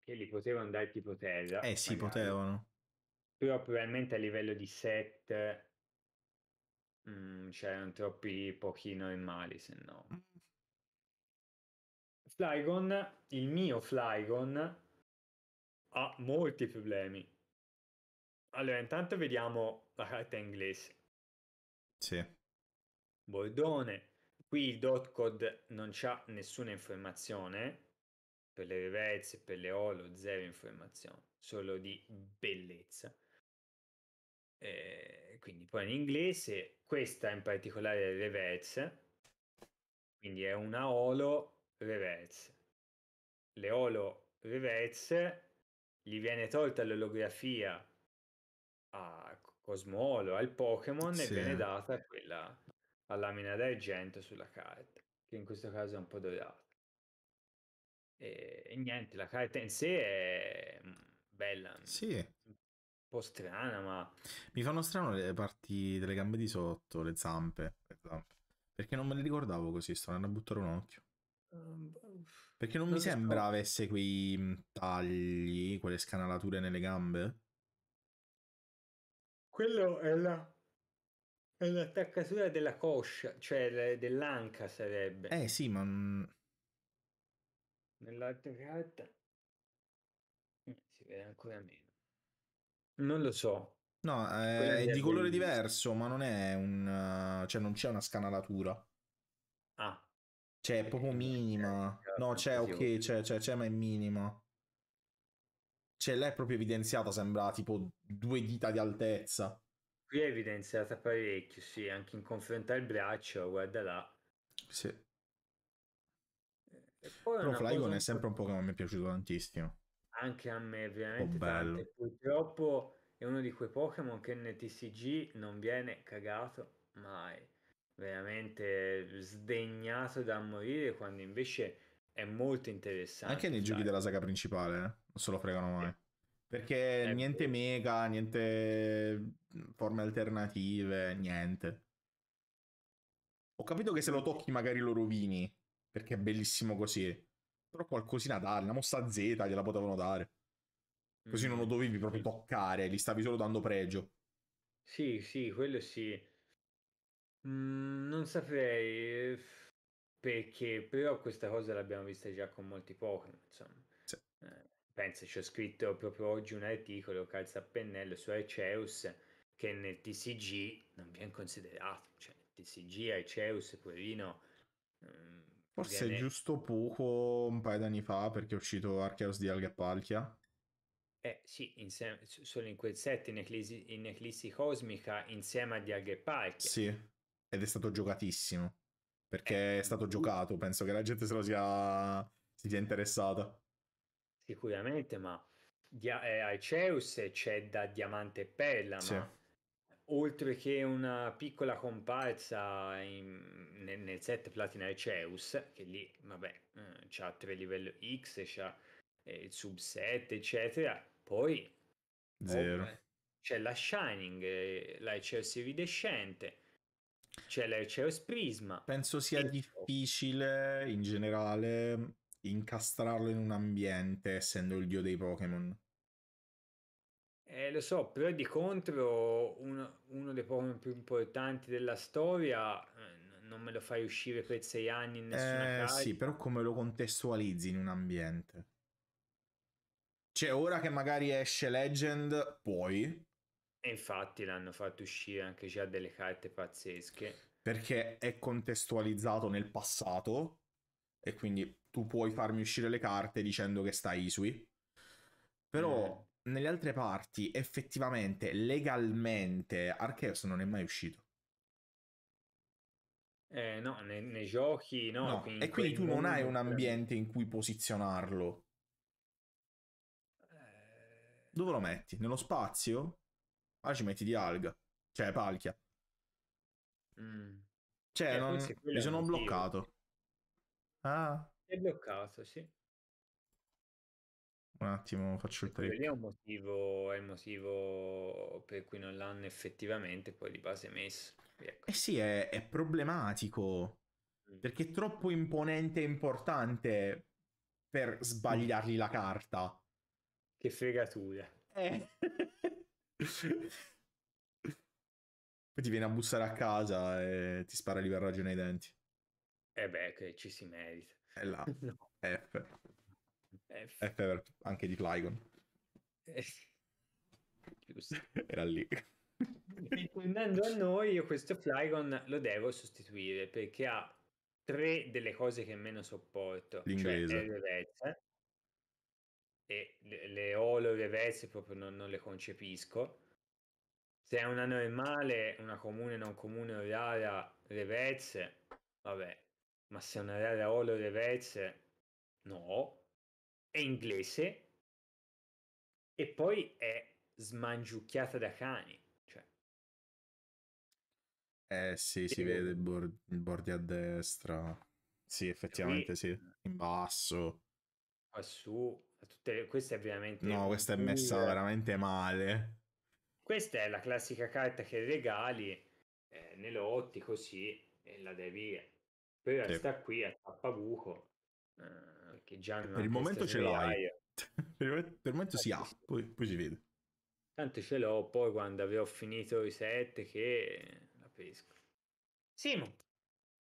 che li potevano dare tipo terra. Eh sì, magari. potevano però probabilmente a livello di set mm, c'erano cioè troppi pochi normali se no Flygon il mio Flygon ha molti problemi allora intanto vediamo la carta inglese sì Bordone qui il dot code non c'ha nessuna informazione per le reverse per le olo zero informazione solo di bellezza eh, quindi poi in inglese, questa in particolare è reverse, quindi è una Olo reverse. Le Olo reverse gli viene tolta l'olografia a Cosmo Cosmolo, al Pokémon sì. e viene data quella a lamina d'argento sulla carta, che in questo caso è un po' dorata. E, e niente, la carta in sé è mm, bella. Sì un po' strana, ma... Mi
fanno strano le parti delle gambe di sotto, le zampe, le zampe. Perché non me le ricordavo così, sto andando a buttare un occhio. Ehm, Perché non, non mi sembra so. avesse quei mm, tagli, quelle scanalature nelle gambe.
Quello è la... È l'attaccatura della coscia, cioè dell'anca sarebbe. Eh sì, ma... Mm, Nell'altra carta eh, si vede ancora meno. Non lo so. No, eh, è, è di colore diverso,
ma non è un... cioè non c'è una scanalatura. Ah. Cioè è eh, proprio certo, minima. No, c'è, cioè, ok, c'è, cioè, c'è, cioè, c'è ma è minima. Cioè lei è proprio evidenziata, sembra tipo due dita di altezza.
Qui è evidenziata parecchio, sì, anche in confronto al braccio, guarda là. Sì. Però Flygon è sempre
un Pokémon che mi è piaciuto tantissimo.
Anche a me, oh, veramente tante. Purtroppo è uno di quei Pokémon che nel TCG non viene cagato mai. Veramente sdegnato da morire quando invece è molto interessante. Anche nei
sai. giochi della saga principale, eh? non se lo fregano mai. Sì. Perché è eh, niente vero. mega, niente mm, forme alternative, niente. Ho capito che se lo tocchi magari lo rovini, perché è bellissimo così. Però qualcosina dare, una mossa Z gliela potevano dare. Così non lo mm-hmm. dovevi proprio toccare, gli stavi solo dando pregio.
Sì, sì, quello sì. Mm, non saprei eh, perché, però questa cosa l'abbiamo vista già con molti Pokémon, insomma. Sì. Eh, penso, ho scritto proprio oggi un articolo, calza a pennello, su Arceus, che nel TCG non viene considerato. Cioè, TCG Arceus, Purino, mm, Forse viene...
giusto poco, un paio d'anni fa, perché è uscito Archeos di Algapalchia.
Eh sì, insieme, solo in quel set, in Eclissi, in Eclissi Cosmica, insieme a e Dialgepalchia.
Sì, ed è stato giocatissimo, perché eh, è stato uh... giocato, penso che la gente se lo sia, si sia interessata.
Sicuramente, ma Dia- eh, Aiceus c'è da Diamante e Pella, sì. ma oltre che una piccola comparsa in, nel, nel, set Platina Arceus, che lì, vabbè, eh, c'ha tre livelli X, c'ha eh, il subset, eccetera, poi... Zero. Oh, c'è la Shining, eh, l'Arceus iridescente, c'è l'Arceus Prisma.
Penso sia e... difficile, in generale, incastrarlo in un ambiente, essendo il dio dei Pokémon.
Eh, lo so, però di contro uno, uno dei Pokémon più importanti della storia eh, non me lo fai uscire per sei anni in nessuna eh, carica. Sì, però
come lo contestualizzi in un ambiente?
Cioè, ora che magari esce Legend, puoi. E infatti l'hanno fatto uscire anche già delle carte pazzesche.
Perché è contestualizzato nel passato e quindi tu puoi farmi uscire le carte dicendo che sta Isui. Però... Mm nelle altre parti effettivamente, legalmente, Archeos non è mai uscito.
Eh, no, nei, nei giochi no. no. Quindi, e quindi tu non hai un ambiente
in cui posizionarlo. Eh. Dove lo metti? Nello spazio? Ah, ci metti di alga. Cioè, palchia. Mm.
Cioè, eh, non... mi sono bloccato. Ah. È bloccato, sì.
Un attimo, faccio il Quello lì è
un motivo, è il motivo per cui non l'hanno effettivamente poi di base messo. Ecco.
Eh sì, è, è problematico mm. perché è troppo imponente e importante per sbagliargli la carta.
Che fregatura.
Eh. Poi ti viene a bussare a casa e ti spara lì per ragione ai denti.
E eh beh, che ci si merita. È eh là. no.
F. Eh, f- Fever, anche di Clygon. Eh, Era lì.
Tornando a noi, io questo Flygon lo devo sostituire perché ha tre delle cose che meno sopporto. Cioè L'inglese. Cioè, reverse, e le, le olo reverse proprio non, non, le concepisco. Se è una normale, una comune, non comune o rara reverse, vabbè. Ma se è una rara olo reverse, no è inglese e poi è smangiucchiata da cani. Cioè.
Eh sì, e si vede, il, bord- il bordi a destra. Sì, effettivamente qui, sì. In basso.
Qua su. Le... Questa è veramente... No, questa è messa
veramente male.
Questa è la classica carta che regali eh, nelle otti così e la devi... Però sì. sta qui a tappabuco. Eh che già per il momento ce l'hai. Ah,
per, il, momento si ha, poi, poi si vede.
Tanto ce l'ho poi quando avevo finito i set che la pesco. Simo.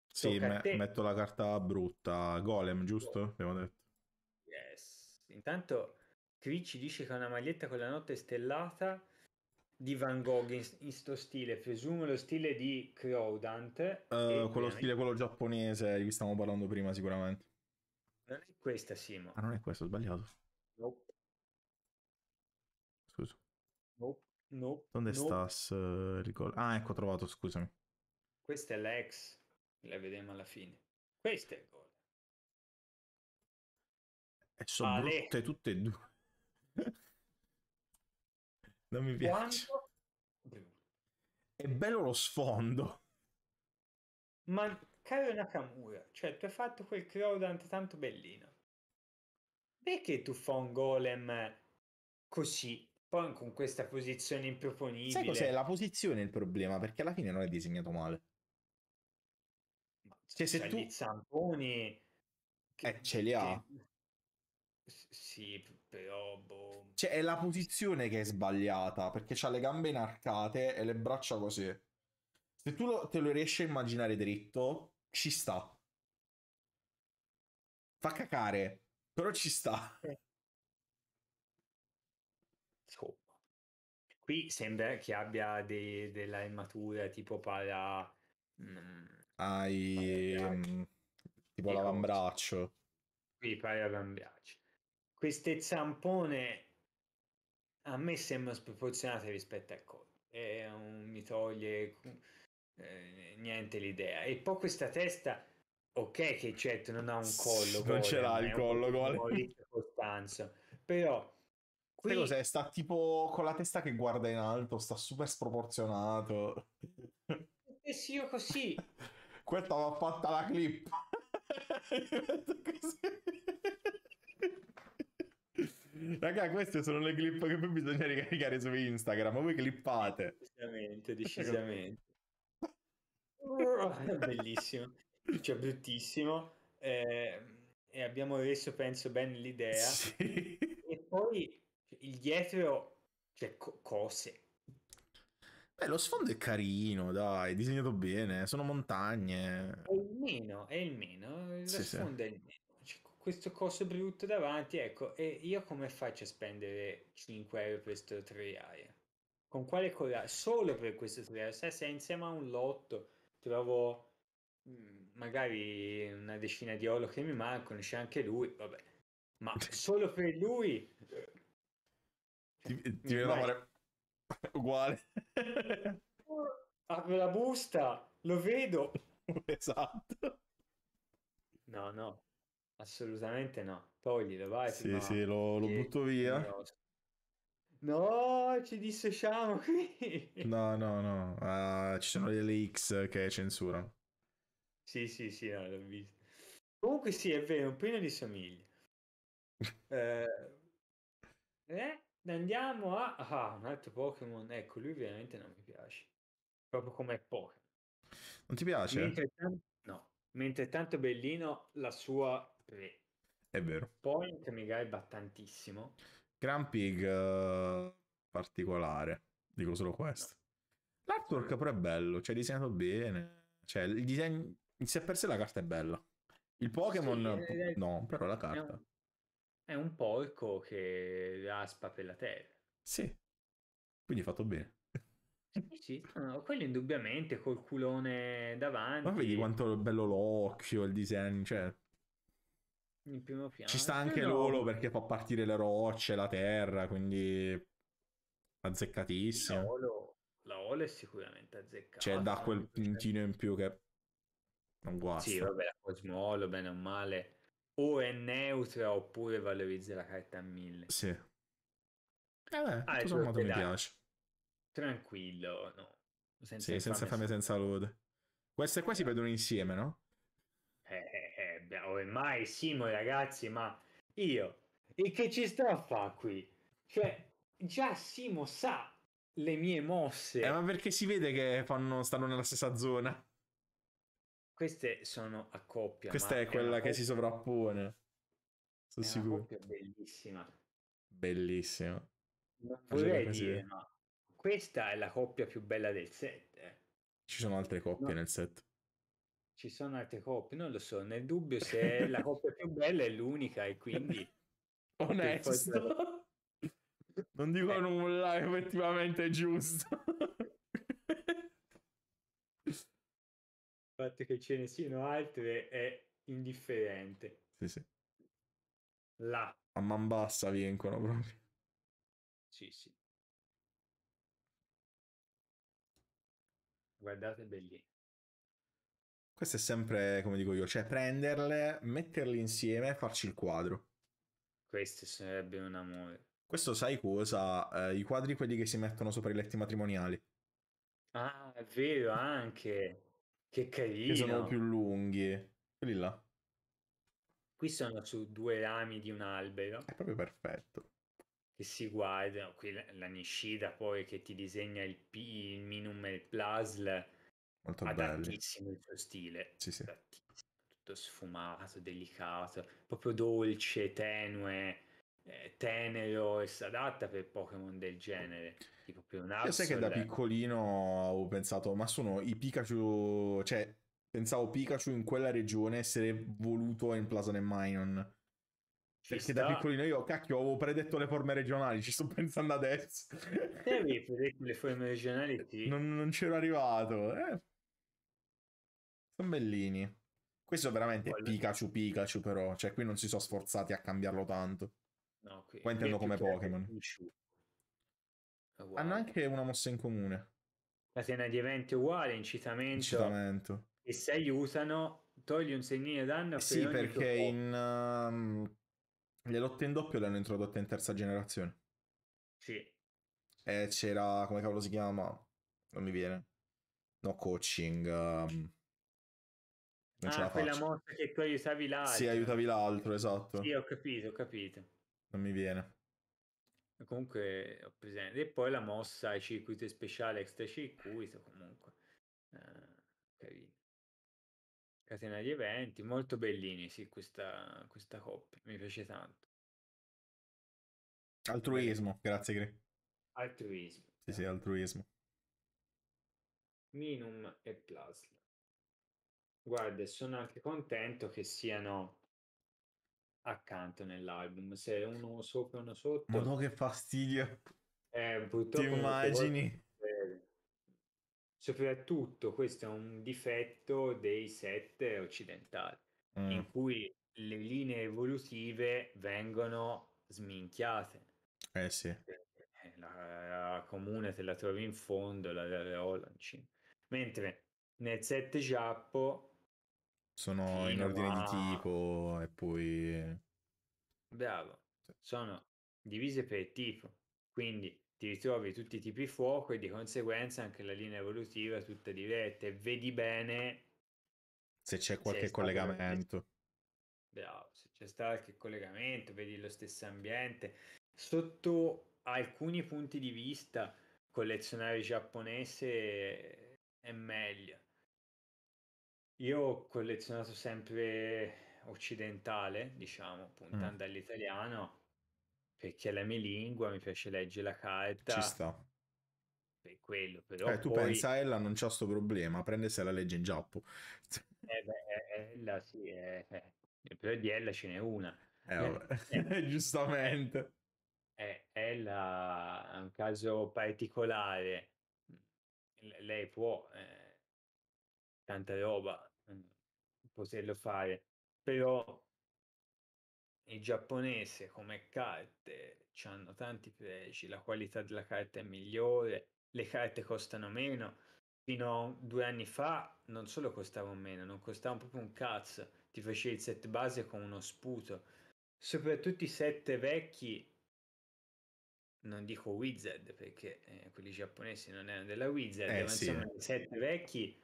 Sì, me- metto
la carta brutta, Golem, giusto? Abbiamo detto.
Yes. Intanto qui ci dice che ha una maglietta con la notte stellata di Van Gogh in, in sto stile, presumo lo stile di Crowdant. Uh, eh, quello stile,
quello giapponese di cui stavamo parlando prima sicuramente.
Non è questa, Simo. Ah, non
è questo, ho sbagliato. Nope. Scusa.
Nope. Nope. Dove nope. stas?
Uh, eh, ricordo. Ah, ecco, ho trovato, scusami.
Questa è l'ex, la vediamo alla fine. Questa è il gol.
E eh, sono Ale. brutte tutte e due. non mi piace. Quanto... È bello lo sfondo.
Ma Caro Nakamura, cioè tu hai fatto quel Crowdant tanto bellino. Perché tu fa un golem così, poi con questa posizione improponibile? Sai cos'è? La
posizione è il problema, perché alla fine non è disegnato male. Ma cioè, se tu... zamponi... Che, eh, ce li ha.
Che... Sì, però... Boh.
Cioè, è la posizione che è sbagliata, perché ha le gambe inarcate e le braccia così. Se tu lo, te lo riesci a immaginare dritto, ci sta.
Fa cacare, però ci sta. Insomma. Qui sembra che abbia de- della armatura tipo para...
Mm, Hai... Para mm,
tipo l'avambraccio. Qui pare l'avambraccio. Queste zampone a me sembrano sproporzionate rispetto al corpo. E, eh, um, mi toglie eh, niente l'idea. E poi questa testa, ok che certo non ha un collo. Non ce l'ha il collo, gole. però... Qui... Cos'è?
Sta tipo con la testa che guarda in alto, sta super sproporzionato.
E eh sì, io così.
Questa va fatta la clip. Raga, queste sono le clip che poi bisogna ricaricare su Instagram, voi clippate.
Decisamente, decisamente bellissimo, cioè bruttissimo. Eh, e abbiamo reso, penso, ben l'idea. Sì. E poi il dietro, cioè, co- cose. Beh, lo
sfondo è carino, dai, è disegnato bene, sono montagne.
È il meno, è il meno, lo sì, sfondo sì. è il meno. Cioè, questo coso brutto davanti, ecco, e io come faccio a spendere 5 euro per questo 3 aia? Con quale coraggio? Solo per questo 3 aia, se sei insieme a un lotto trovo mm, magari una decina di olo che mi mancano, c'è anche lui, vabbè. Ma solo per lui... Eh, ti,
ti vedo fare
uguale. Apro ah, la busta, lo vedo. Esatto. No, no, assolutamente no. Toglilo, vai. Sì, sì,
lo, lo butto via. Generoso. No,
ci dissociamo qui. No, no,
no. Uh, ci sono delle X che censurano.
Sì, sì, sì, no, l'ho visto. Comunque sì, è vero, un pino di somiglia. Eh, eh, andiamo a... Ah, un altro Pokémon. Ecco, lui veramente non mi piace. Proprio come Pokémon. Non ti piace? Mentre tanto... No. Mentre tanto Bellino, la sua... Eh, è vero. Point mi gaiba tantissimo.
Grand Pig uh, particolare, dico solo questo. L'artwork però è bello, cioè disegnato bene, cioè il disegno in sé per sé la carta è bella. Il Pokémon sì, eh, no, però la carta.
È un... è un porco che aspa per la terra.
Sì. Quindi fatto bene.
Sì, no, quello indubbiamente col culone davanti. Ma
vedi quanto bello l'occhio, il disegno, cioè
in primo piano. Ci sta eh, anche no. l'olo
perché fa partire le rocce, la terra, quindi azzeccatissimo.
La olo, è sicuramente azzeccata. Cioè, da quel cioè, puntino
in più che non guasta. Sì, vabbè,
la Cosmolo, bene o male, o è neutra oppure valorizza la carta a 1000.
Sì. Eh
beh, ah, tutto sommato mi piace. Tranquillo, no. Senza sì, senza fame,
senza lode. Queste qua si esatto. vedono insieme, no?
Eh, ormai Simo ragazzi, ma io, e che ci sto a fare qui? Cioè, già Simo sa le mie mosse. Eh, ma perché
si vede che fanno, stanno nella stessa zona?
Queste sono a coppia. Questa è quella è che coppia... si sovrappone. Sono è sicuro. coppia bellissima.
Bellissima.
Ma vorrei dire, ma questa è la coppia più bella del set. Eh.
Ci sono altre coppie no. nel set.
Ci sono altre coppie, non lo so, nel dubbio se la coppia più bella è l'unica e quindi... Onesto. non dico eh. nulla, effettivamente giusto. Il fatto che ce ne siano altre è indifferente. Sì, sì. Là.
A man bassa vincono proprio.
Sì, sì. Guardate Bellini.
Questo è sempre, come dico io, cioè prenderle, metterle insieme e farci il quadro.
Questo sarebbe un
amore. Questo sai cosa? Eh, I quadri quelli che si mettono sopra i letti matrimoniali.
Ah, è vero anche. Che carino. Che sono più
lunghi. Quelli là.
Qui sono su due rami di un albero. È
proprio perfetto.
Che si guardano. Qui la, la Nishida poi che ti disegna il P, il Minum e il Plasl molto adattissimo belli. il suo stile. Sì, sì. Tutto sfumato, delicato, proprio dolce, tenue, eh, tenero e si adatta per Pokémon del genere. Tipo più un Io sai che da
piccolino avevo pensato, ma sono i Pikachu, cioè pensavo Pikachu in quella regione essere voluto in Plaza e Minon. Ci perché sta. da piccolino io, cacchio, avevo predetto le forme regionali, ci sto pensando adesso. Te eh avevi predetto le forme regionali? Sì. Non, non c'ero arrivato, eh. Sono bellini. Questo veramente Quello. è Pikachu Pikachu però, cioè qui non si sono sforzati a cambiarlo tanto.
No, qui, Poi intendo come Pokémon.
wow. Hanno anche una mossa in comune.
Catena di eventi uguale, incitamento.
Incitamento.
E se aiutano, togli un segnino danno. Eh sì, per perché
in, um, le lotte in doppio le hanno introdotte in terza generazione. Sì. E eh, c'era, come cavolo si chiama? Non mi viene. No coaching. Um, non ah, ce la ah, faccio. mossa
che tu aiutavi l'altro. Sì, aiutavi
l'altro, esatto. Sì, ho
capito, ho capito.
Non mi viene.
Comunque ho presente. E poi la mossa ai circuiti speciali, extra circuito, comunque. Eh, carino. Catena di eventi, molto bellini, sì, questa, questa coppia. Mi piace tanto.
Altruismo, grazie Gre.
Altruismo.
Sì, sì, altruismo.
Minum e Plasli. Guarda, sono anche contento che siano accanto nell'album, se uno sopra e uno Ma sotto,
no, che fastidio.
eh, Ti purtroppo immagini? Soprattutto questo è un difetto dei set occidentali, Mm. in cui le linee evolutive vengono sminchiate. Eh sì. La, la comune te la trovi in fondo, la, la, la Holland, Mentre nel set giappo
sono in ordine di ah, ah, ah. tipo e poi...
Bravo, sono divise per tipo, quindi ti ritrovi tutti i tipi fuoco e di conseguenza anche la linea evolutiva tutta diretta e vedi bene
se c'è qualche se collegamento.
Bravo, se c'è stato qualche collegamento, vedi lo stesso ambiente. Sotto alcuni punti di vista collezionare giapponese è meglio io ho collezionato sempre occidentale, diciamo, puntando mm. all'italiano, perché è la mia lingua, mi piace leggere la Ci carta, sta. per quello, però Eh, tu poi... pensa,
ella non c'ha sto problema, prende se la legge in giappo.
Eh beh, eh, eh sì, eh, eh. Però di Ella ce n'è una. Eh, vabbè, eh, giustamente. eh, Ella è un caso particolare. L- lei può, eh, tanta roba mh, mm, poterlo fare, però il giapponese come carte hanno tanti pregi, la qualità della carta è migliore, le carte costano meno. Fino a due anni fa non solo costavano meno, non costavano proprio un cazzo, ti facevi il set base con uno sputo. Soprattutto i set vecchi, non dico Wizard perché eh, quelli giapponesi non erano della Wizard, eh, ma sì. insomma eh. i set vecchi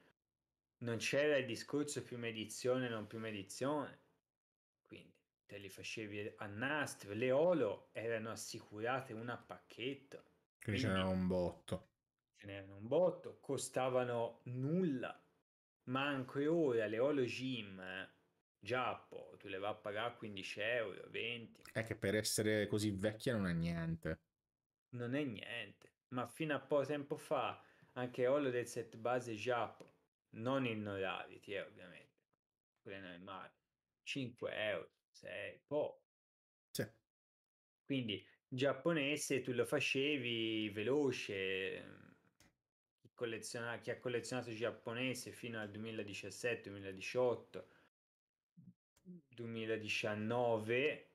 non c'era il discorso più medizione, non più medizione. Quindi te li facevi a nastro, le Olo erano assicurate una pacchetto. Quindi ce n'era un botto. Ce n'erano un botto, costavano nulla. Ma anche ora le Olo Gym, eh, Giappo, tu le vai a pagare 15 euro, 20.
È che per essere così vecchia non è niente.
Non è niente. Ma fino a poco tempo fa anche Olo del set base Giappo non in reality eh, ovviamente, quelle normali, 5 euro, 6, po'. Sì. Quindi giapponese tu lo facevi veloce, ehm, chi, colleziona, chi ha collezionato giapponese fino al 2017, 2018, 2019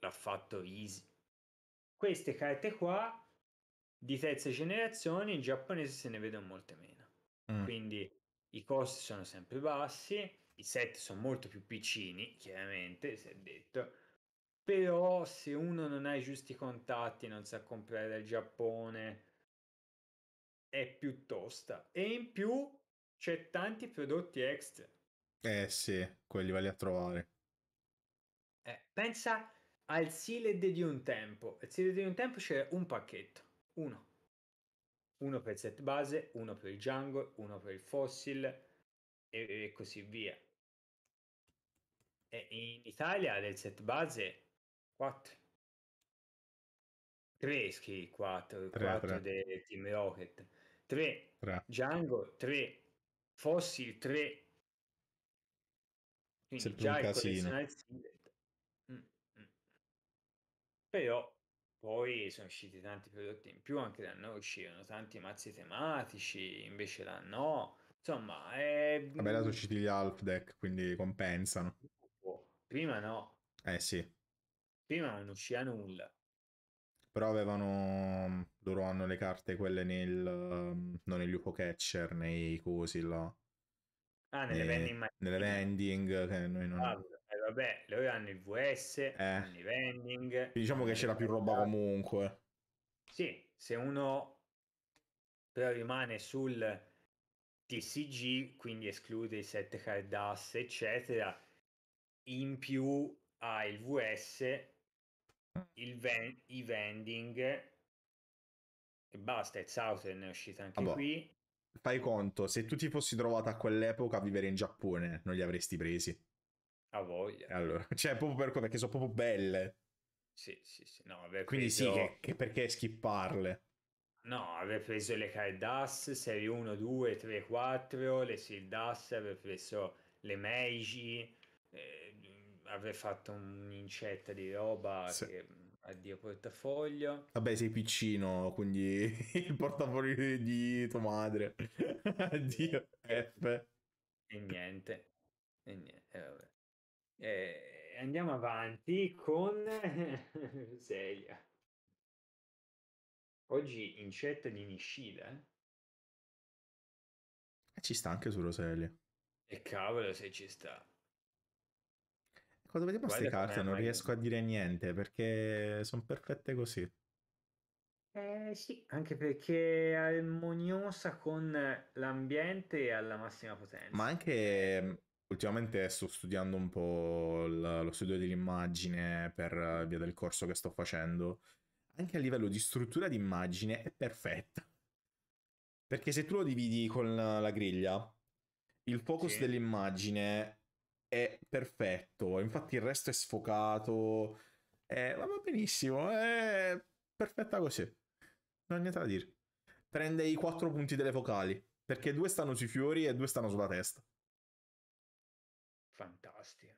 l'ha fatto easy. Queste carte qua di terza generazione in giapponese se ne vedono molte meno. Mm. Quindi i costi sono sempre bassi, i set sono molto più piccini, chiaramente, si è detto. Però se uno non ha i giusti contatti, non sa comprare dal Giappone, è piuttosto. E in più c'è tanti prodotti extra.
Eh sì, quelli vali a trovare.
Eh, pensa al Sealed di un tempo. Il Sealed di un tempo c'è un pacchetto, uno uno per il set base, uno per il Django, uno per il Fossil e, e così via. E in Italia del set base 4. 3 schi 4, 3, 4 del Team Rocket, 3, 3. Django, 3 Fossil, 3. Quindi Sempre già un casino. Mm, mm, mm. Però poi sono usciti tanti prodotti in più, anche da noi uscirono tanti mazzi tematici, invece da no. Insomma, è... Vabbè, dato
usciti gli half deck, quindi compensano.
Prima no. Eh sì. Prima non usciva nulla.
Però avevano... loro hanno le carte quelle nel... Ehm, non negli UFO Catcher, nei cosi là.
Ah, nelle eh, vending. Nelle
vending, che noi non... Ah,
vabbè, loro hanno il VS, eh. hanno i vending.
Diciamo che c'era più roba comunque.
Sì, se uno però rimane sul TCG, quindi esclude i set card DAS, eccetera, in più ha il VS, mm. il ven- i vending e basta, e Southern è uscita anche Vabbè. qui.
Fai conto, se tu ti fossi trovato a quell'epoca a vivere in Giappone, non li avresti presi. A voglia. Allora, cioè, proprio per quello, perché sono proprio belle.
Sì, sì, sì. No, vabbè, Quindi preso... sì, che,
che perché skipparle?
No, aver preso le card serie 1, 2, 3, 4, le Seal DAS, aveva preso le Meiji, eh, aveva fatto un'incetta di roba sì. che... Addio portafoglio.
Vabbè, sei piccino, quindi il portafoglio di tua madre.
Addio F. E niente. E niente, eh, eh, andiamo avanti con Selia. Oggi incetta di Nishida. Eh?
Eh, ci sta anche su Roselia.
E cavolo se ci sta. Quando vediamo queste carte non riesco
a dire niente perché sono perfette così.
Eh sì, anche perché è armoniosa con l'ambiente e alla massima potenza.
Ma anche Ultimamente sto studiando un po' lo studio dell'immagine per eh, via del corso che sto facendo. Anche a livello di struttura di immagine è perfetta. Perché se tu lo dividi con la griglia, il focus sì. dell'immagine è perfetto. Infatti il resto è sfocato. È... va benissimo, è perfetta così. Non ho niente da dire. Prende i quattro punti delle focali. Perché due stanno sui fiori e due stanno sulla testa
fantastica.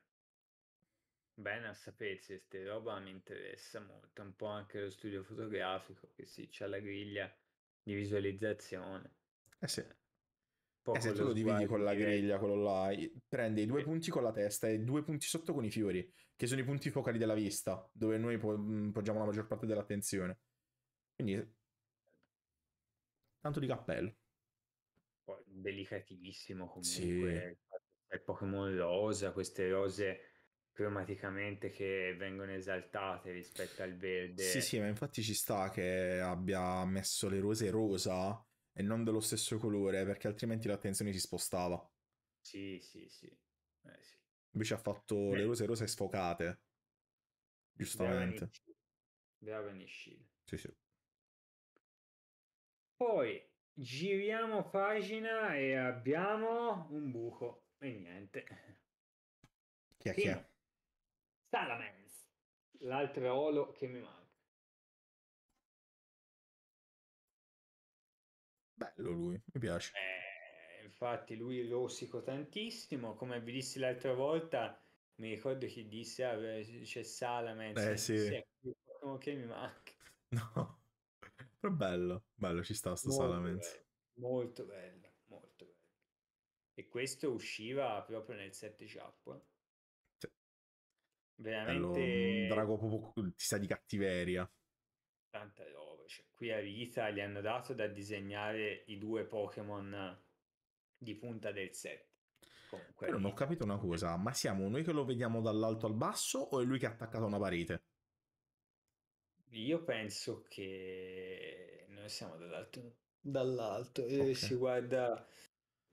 Bene a sapersi, queste roba mi interessa molto, un po' anche lo studio fotografico, che sì, c'ha la griglia di visualizzazione.
Eh sì. Eh, eh se tu lo dividi con la griglia, quello là, prende i due sì. punti con la testa e due punti sotto con i fiori, che sono i punti focali della vista, dove noi mm, poggiamo la maggior parte dell'attenzione. Quindi, tanto di cappello.
Poi, delicatissimo comunque, sì il Pokémon rosa, queste rose cromaticamente che vengono esaltate rispetto al verde. Sì, sì,
ma infatti ci sta che abbia messo le rose rosa e non dello stesso colore, perché altrimenti l'attenzione si spostava.
Sì, sì, sì. Eh,
sì. Invece ha fatto Beh. le rose rosa sfocate. Giustamente.
Brava Nishida. Sì, sì. Poi giriamo pagina e abbiamo un buco. E niente. Chi è sì. chi è? Salamence, l'altro olo che mi manca. Bello lui, mi piace. Eh, infatti lui lo rosico tantissimo, come vi dissi l'altra volta, mi ricordo chi disse, ah, c'è Salamence. Eh sì. sì che mi manca. No,
però bello, bello ci sta sto Salamence.
Bello, molto bello. E questo usciva proprio nel set Giappo. Sì. Mm, Veramente... Drago
proprio chissà mm, di cattiveria.
Tanta roba. Cioè, qui a vita gli hanno dato da disegnare i due Pokémon di punta del set.
Comunque, Però non ho capito una cosa, ma siamo noi che lo vediamo dall'alto al basso o è lui che ha attaccato una parete?
Io penso che noi siamo dall'alto. Dall'alto, eh, okay. si guarda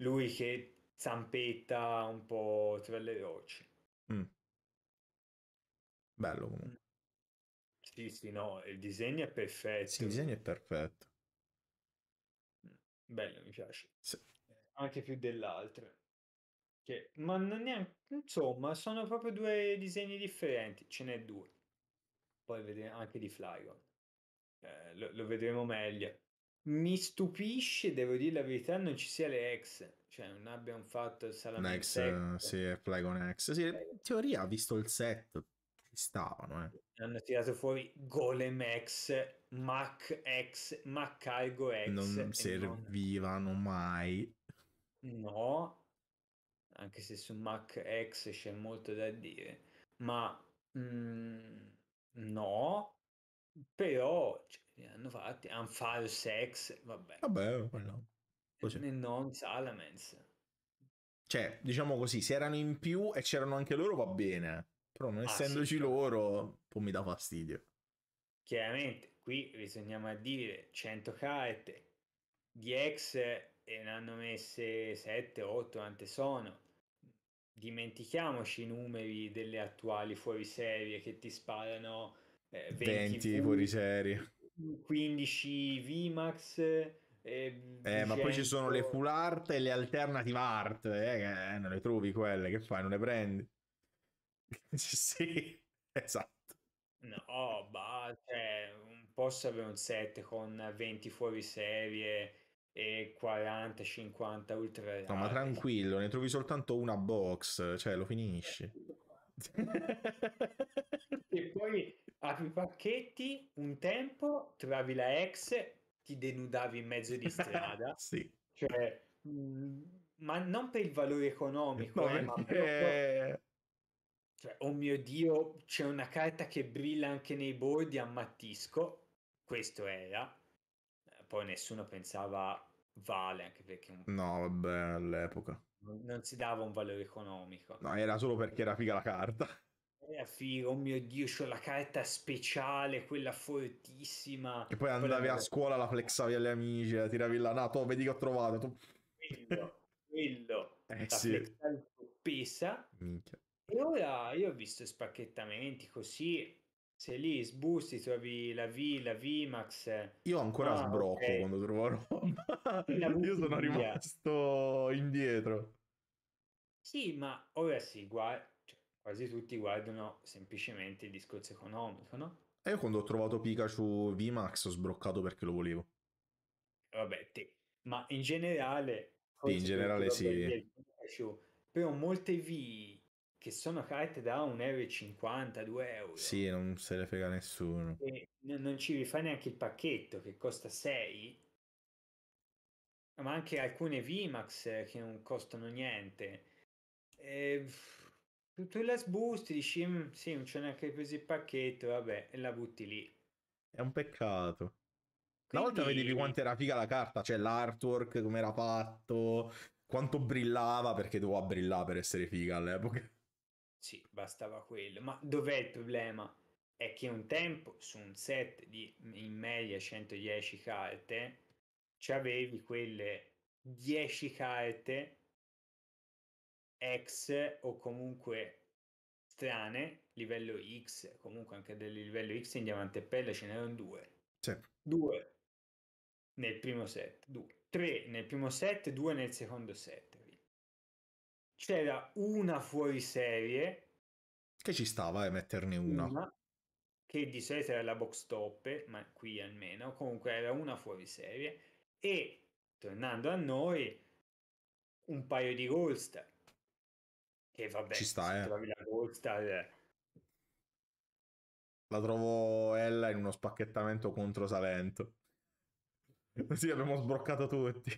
lui che zampetta un po' tra le rocce. Mm.
Bello comunque.
Sì, sì, no, il disegno è perfetto. Sì, il disegno è
perfetto.
Mm, bello, mi piace. Sì. Anche più dell'altro. Che, ma non è, Insomma, sono proprio due disegni differenti. Ce n'è due. Poi vedremo anche di Flygon. Eh, lo, lo vedremo meglio. Mi stupisce, devo dire la verità, non ci sia le ex, cioè non abbiamo fatto il Salamanca. Eh, ex,
sì, Flagon X. Sì, in eh. teoria, ha visto il set, stavano, eh.
Hanno tirato fuori Golem X, Mac X, Macalgo X. Non servivano non... mai. No, anche se su Mac X c'è molto da dire, ma mh, mm, no, però cioè, li hanno fatti. Unfire Sex, vabbè.
Vabbè, quello. Così.
E non Salamence.
Cioè, diciamo così, se erano in più e c'erano anche loro va bene, però non ah, essendoci sì, loro un po' mi dà fastidio.
Chiaramente, qui bisogniamo a dire 100 carte di ex e ne hanno messe 7, 8, quante sono. Dimentichiamoci i numeri delle attuali fuoriserie che ti sparano eh, 20, 20 fuori
serie.
15 VMAX. Eh, ma poi ci sono
le full art e le alternative art, eh, eh, non le trovi quelle, che fai? Non le prendi? sì, esatto.
No, bah, cioè, un posso avere un set con 20 fuori serie e 40-50 ultra. No, ma tranquillo,
ne trovi soltanto una box, cioè lo finisci.
e poi apri i pacchetti un tempo, trovavi la ex, ti denudavi in mezzo di strada. sì. Cioè, ma non per il valore economico, no, eh, ma proprio... Cioè, oh mio Dio, c'è una carta che brilla anche nei bordi ammattisco Questo era. Poi nessuno pensava vale, anche perché... Un...
No, vabbè, all'epoca
non, si dava un valore economico.
No, era solo perché era figa la carta.
Era figo, oh mio dio, c'ho la carta speciale, quella fortissima. E poi andavi a
scuola, la flexavi agli amici, la tiravi là, no, to, vedi che ho trovato. Tu...
Quello, quello. Eh, la sì. pesa. Minchia. E ora io ho visto spacchettamenti così, se lì, sbusti, trovi la V, la VMAX. Io
ancora ah, sbrocco okay. quando trovo roba.
Io sono
rimasto indietro.
Sì, ma ora sì, guarda. cioè, quasi tutti guardano semplicemente il discorso economico, no?
E io quando ho trovato Pikachu VMAX ho sbroccato perché lo volevo.
Vabbè, te. Ma in generale... Sì, in generale sì. Pikachu, però molte V che sono carte da 1,50 euro, 2 euro.
Sì, non se ne frega nessuno.
E non ci rifai neanche il pacchetto che costa 6 ma anche alcune VMAX eh, che non costano niente. E, tutto il last boost dici mm, sì non c'è neanche così il pacchetto vabbè e la butti lì
è un peccato Quindi... una volta vedevi quanto era figa la carta cioè l'artwork come era fatto quanto brillava perché doveva oh, brillare per essere figa all'epoca
sì, bastava quello. Ma dov'è il problema? È che un tempo su un set di in media 110 carte ci avevi quelle 10 carte X o comunque strane, livello X, comunque anche del livello X in diamante e pelle ce n'erano due. Sì. Due nel primo set, due. tre nel primo set, due nel secondo set c'era una fuoriserie.
Che ci stava a eh, metterne una. una.
Che di solito era la box top, ma qui almeno, comunque era una fuoriserie. E, tornando a noi, un paio di Goldstar. Che vabbè, ci sta, eh. trovi la Goldstar... Eh.
La trovo Ella in uno spacchettamento contro Salento. Sì, abbiamo sbroccato tutti.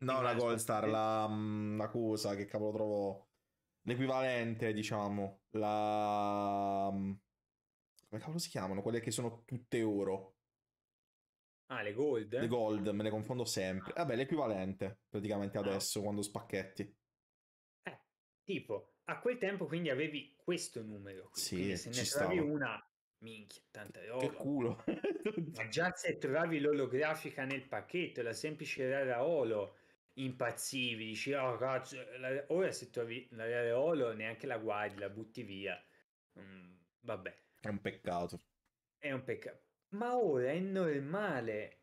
No, la Gold Star, la,
mm, la cosa che cavolo trovo. L'equivalente, diciamo. La. Mm, come cavolo si chiamano? Quelle che sono tutte oro.
Ah, le gold? Le
gold, me le confondo sempre. Vabbè, ah. l'equivalente praticamente ah. adesso ah. quando spacchetti.
Eh, tipo, a quel tempo quindi avevi questo numero. Sì, quindi se ne trovavi una Minchia, tante roba. Che culo. Ma già se trovavi l'olografica nel pacchetto, la semplice rara olo, impazzivi, dici, oh cazzo, la... ora se trovi la rara olo neanche la guardi, la butti via. Mm, vabbè. È un peccato. È un peccato. Ma ora è normale.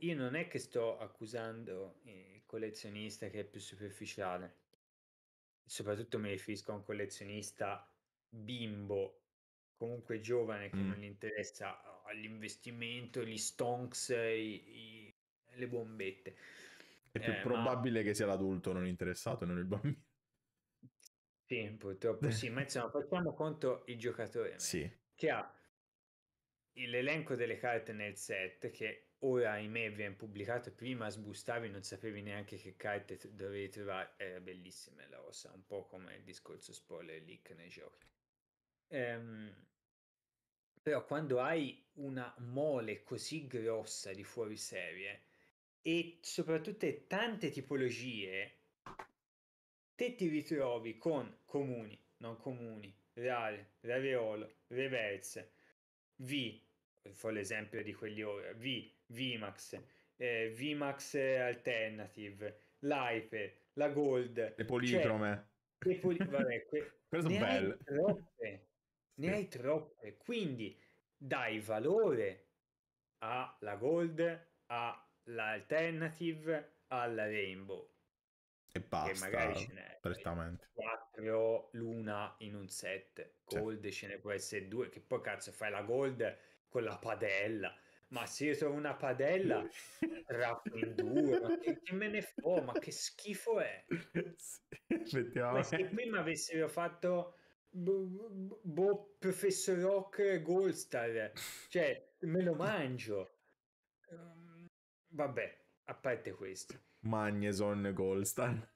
Io non è che sto accusando il collezionista che è più superficiale. Soprattutto mi riferisco a un collezionista bimbo comunque giovane che mm. non gli interessa all'investimento, gli stonks, i, i, le bombette. È più eh, probabile
ma... che sia l'adulto non interessato, non il bambino.
Sì, purtroppo sì, ma insomma facciamo conto il giocatore sì. che ha l'elenco delle carte nel set che ora ahimè viene pubblicato prima sbustavi non sapevi neanche che carte t- dovevi trovare era bellissima la rossa, un po' come il discorso spoiler leak nei giochi ehm, però quando hai una mole così grossa di fuoriserie e soprattutto tante tipologie, te ti ritrovi con comuni, non comuni, rare, rareolo, reverse, V, fa l'esempio di quelli ora, V, VMAX, eh, VMAX Alternative, l'Hyper, la Gold. Le policrome. Cioè, le poli- vabbè, que- Quelle sono belle ne hai troppe. Quindi dai valore alla gold, all'alternative, alla rainbow.
E basta, che magari ce n'è prettamente.
4 l'una in un set, gold sì. ce ne può essere due, che poi cazzo fai la gold con la padella. Ma se io trovo una padella, rappo in due, ma che, che, me ne fo, ma che schifo è.
Sì, Ma se
prima avessero fatto boh, Professor Rock Goldstar, cioè me lo mangio. Um, vabbè, a parte questo.
Magneson Goldstar.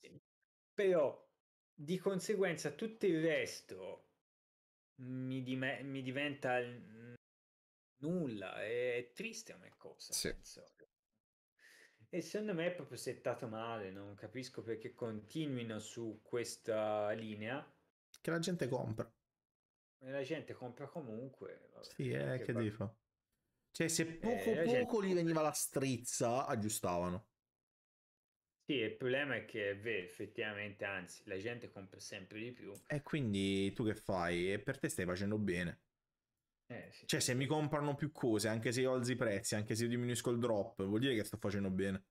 sì. Però di conseguenza tutto il resto mi, dime- mi diventa nulla, è triste una cosa. Sì. Penso. E secondo me è proprio settato male, non capisco perché continuino su questa linea.
Che la gente compra.
E la gente compra comunque. Vabbè, sì, eh, che devi fare?
Cioè, se poco eh, poco gente... gli veniva la strizza, aggiustavano.
Sì, il problema è che beh, effettivamente, anzi, la gente compra sempre di più.
E quindi tu che fai? E per te stai facendo bene. Eh, sì. Cioè, se mi comprano più cose, anche se io alzo i prezzi, anche se io diminuisco il drop, vuol dire che sto facendo bene.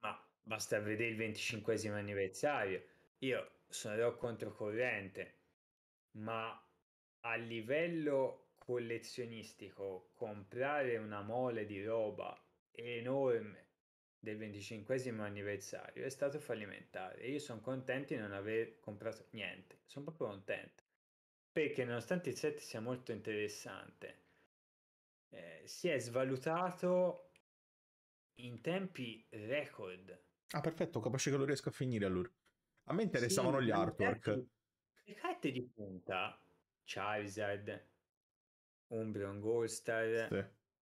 Ma basta vedere il 25 anniversario. Io sono controcorrente, ma a livello collezionistico, comprare una mole di roba enorme del 25 anniversario è stato fallimentare. Io sono contento di non aver comprato niente, sono proprio contento perché nonostante il set sia molto interessante, eh, si è svalutato in tempi record.
Ah, perfetto, capace che lo riesco a finire allora. A me interessavano sì, gli artwork. Carte,
le carte di punta, Charizard, Umbreon Goldstar,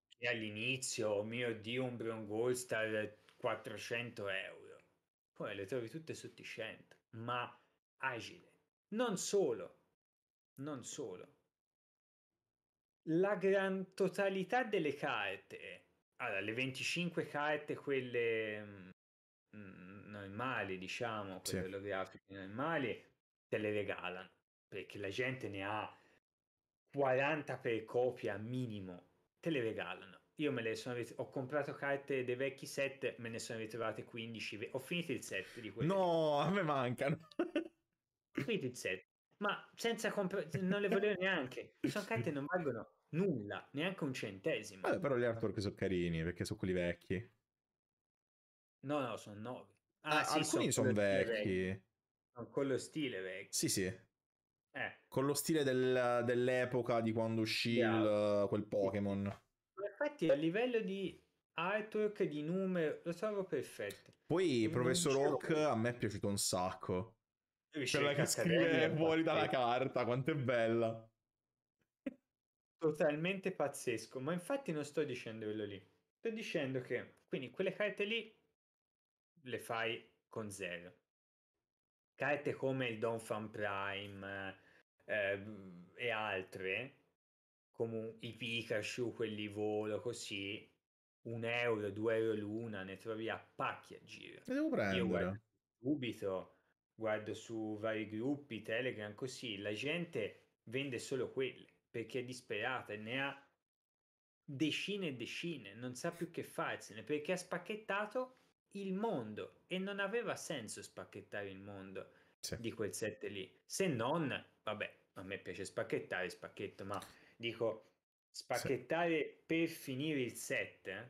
sì. e all'inizio, oh mio dio, Umbreon Goldstar 400 euro. Poi le trovi tutte sotto i 100, ma agile. Non solo, non solo. La gran totalità delle carte, allora le 25 carte, quelle mh, mm, mm, normali, diciamo, quelle sì. olografiche normali, te le regalano perché la gente ne ha 40 per copia minimo, te le regalano. Io me le sono rit- ho comprato carte dei vecchi set, me ne sono ritrovate 15, ho finito il set di quelle. No, a me mancano. ho finito il set ma senza comprare, non le volevo neanche. Sono carte non valgono nulla, neanche un centesimo.
Vabbè, però gli artwork sono carini perché sono quelli vecchi.
No, no, sono nuovi. Ah, ah sì, alcuni sono, sono vecchi. vecchi. con lo stile vecchio. Sì, sì. Eh.
Con lo stile del, dell'epoca di quando uscì yeah. il, quel Pokémon.
Infatti, a livello di artwork, di numero, lo trovo perfetto.
Poi, non Professor Rock a me è piaciuto un sacco.
Quella che scrive eh, fuori dalla carta, quanto è bella. Totalmente pazzesco, ma infatti non sto dicendo quello lì. Sto dicendo che, quindi, quelle carte lì le fai con zero. Carte come il Don Fan Prime eh, e altre, come i Pikachu, quelli volo, così, un euro, due euro l'una, ne trovi a pacchi a giro. Le devo prendere. Io guardo subito guardo su vari gruppi, Telegram, così, la gente vende solo quelle perché è disperata e ne ha decine e decine, non sa più che farsene perché ha spacchettato il mondo e non aveva senso spacchettare il mondo sì. di quel set lì, se non, vabbè, a me piace spacchettare, spacchetto, ma dico spacchettare sì. per finire il set eh,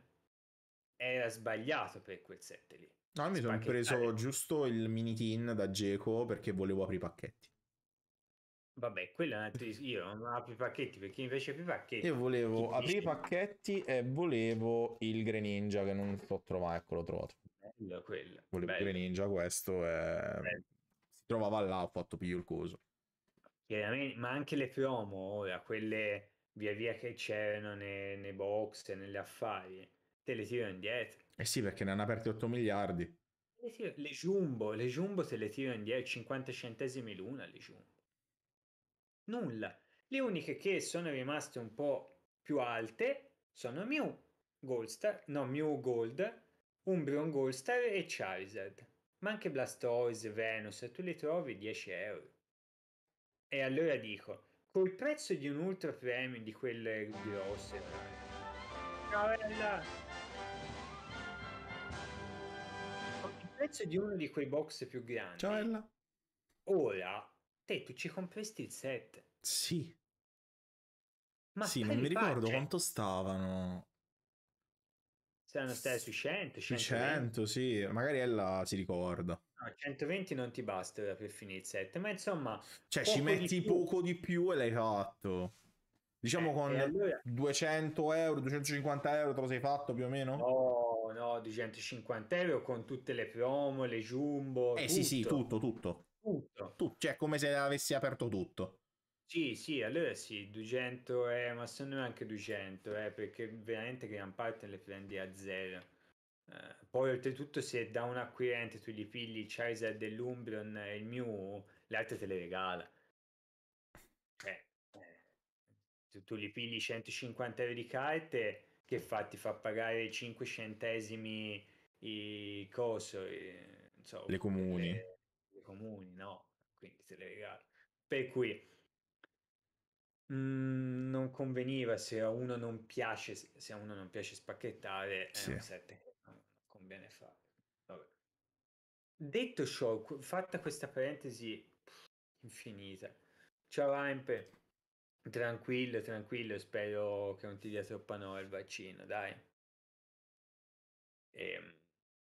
era sbagliato per quel set lì.
No, mi sono preso giusto il mini tin da Geco perché volevo aprire i pacchetti.
Vabbè, quella io non apro i pacchetti perché invece apri i pacchetti. Io volevo
aprire i pacchetti e volevo il Greninja che non sto trovando, ecco l'ho trovato.
Bello quello. Volevo bello. il
Greninja, questo è... si trovava là, ho fatto più il coso.
Ma anche le promo ora, quelle via via che c'erano nei, nei box e nelle affari, te le tiro indietro.
Eh sì, perché ne hanno aperti 8 miliardi.
Eh sì, le Jumbo, le Jumbo se le tirano indietro 50 centesimi l'una, le Jumbo. Nulla. Le uniche che sono rimaste un po' più alte sono Mew, Goldstar, no, Mew Gold, Umbreon Goldstar e Charizard. Ma anche Blastoise, Venus, tu li trovi 10 euro. E allora dico, col prezzo di un ultra premium di quelle grosse... Ciao Ella! prezzo di uno di quei box più grandi. Ciao cioè, Ora, te tu ci compresti il set. Sì.
Ma sì, non mi ricordo pace. Cioè quanto stavano.
Saranno stati sui 100, 100. 100,
sì. Magari Ella si ricorda.
No, 120 non ti basta per finire il set, ma insomma... Cioè, ci metti di poco
di più e l'hai fatto. Diciamo eh, con allora... 200 euro, 250 euro te lo sei fatto
più o meno? Oh, no? 250 euro con tutte le promo, le jumbo. Eh tutto. sì, sì, tutto, tutto. Tutto.
tutto. Cioè, come se avessi aperto tutto.
Sì, sì, allora sì, 200 euro, eh, ma sono anche 200, eh, perché veramente gran parte le prendi a zero. Eh, poi oltretutto se da un acquirente tu gli pigli Charizard dell'Umbron e il Mew, altre te le regala. Cioè, eh, tu, tu gli pigli 150 euro di carte, che fa, ti fa pagare 5 centesimi i coso, i, insomma, le comuni. Le, eh, le, comuni, no? Quindi te le regalo. Per cui mh, mm, non conveniva se a uno non piace, se a uno non piace spacchettare, sì. è un set che non conviene fare. Vabbè. Detto ciò, fatta questa parentesi infinita, ciao Ampe. Tranquillo, tranquillo, spero che non ti dia troppa noia il vaccino, dai. Ehm,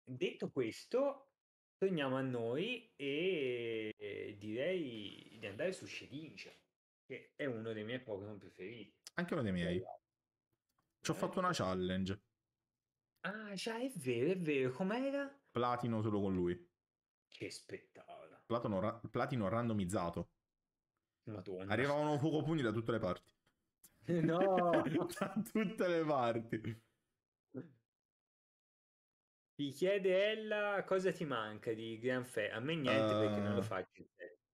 detto questo, torniamo a noi e direi di andare su Shedinja, che è uno dei miei Pokémon preferiti.
Anche uno dei miei. Ci ho fatto una eh. challenge.
Ah, già, è
vero, è vero. Com'era? Platino solo con lui. Che spettacolo. Platino, ra- platino randomizzato. Madonna. Arrivavano fuoco da tutte le parti. No! da tutte le parti.
Ti chiede Ella cosa ti manca di Gran Fe. A me niente uh... perché non lo eh, faccio.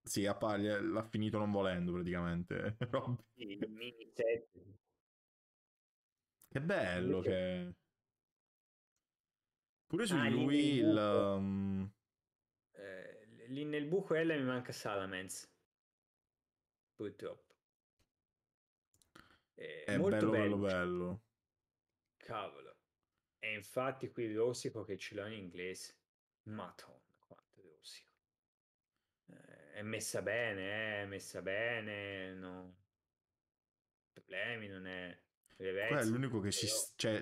Sì, a paglia eh, l'ha finito non volendo praticamente. sì, che bello che... Pure su ah, lui ehm,
eh, lì nel buco Ella mi manca Salamence purtroppo. top. È, molto bello, bello, bello. Cavolo. E infatti qui il rossico che ce l'ho in inglese. Madonna, quanto rosico. Eh, è messa bene, eh, è messa bene, no. Problemi, non è... Reversi, è l'unico
che si... Cioè,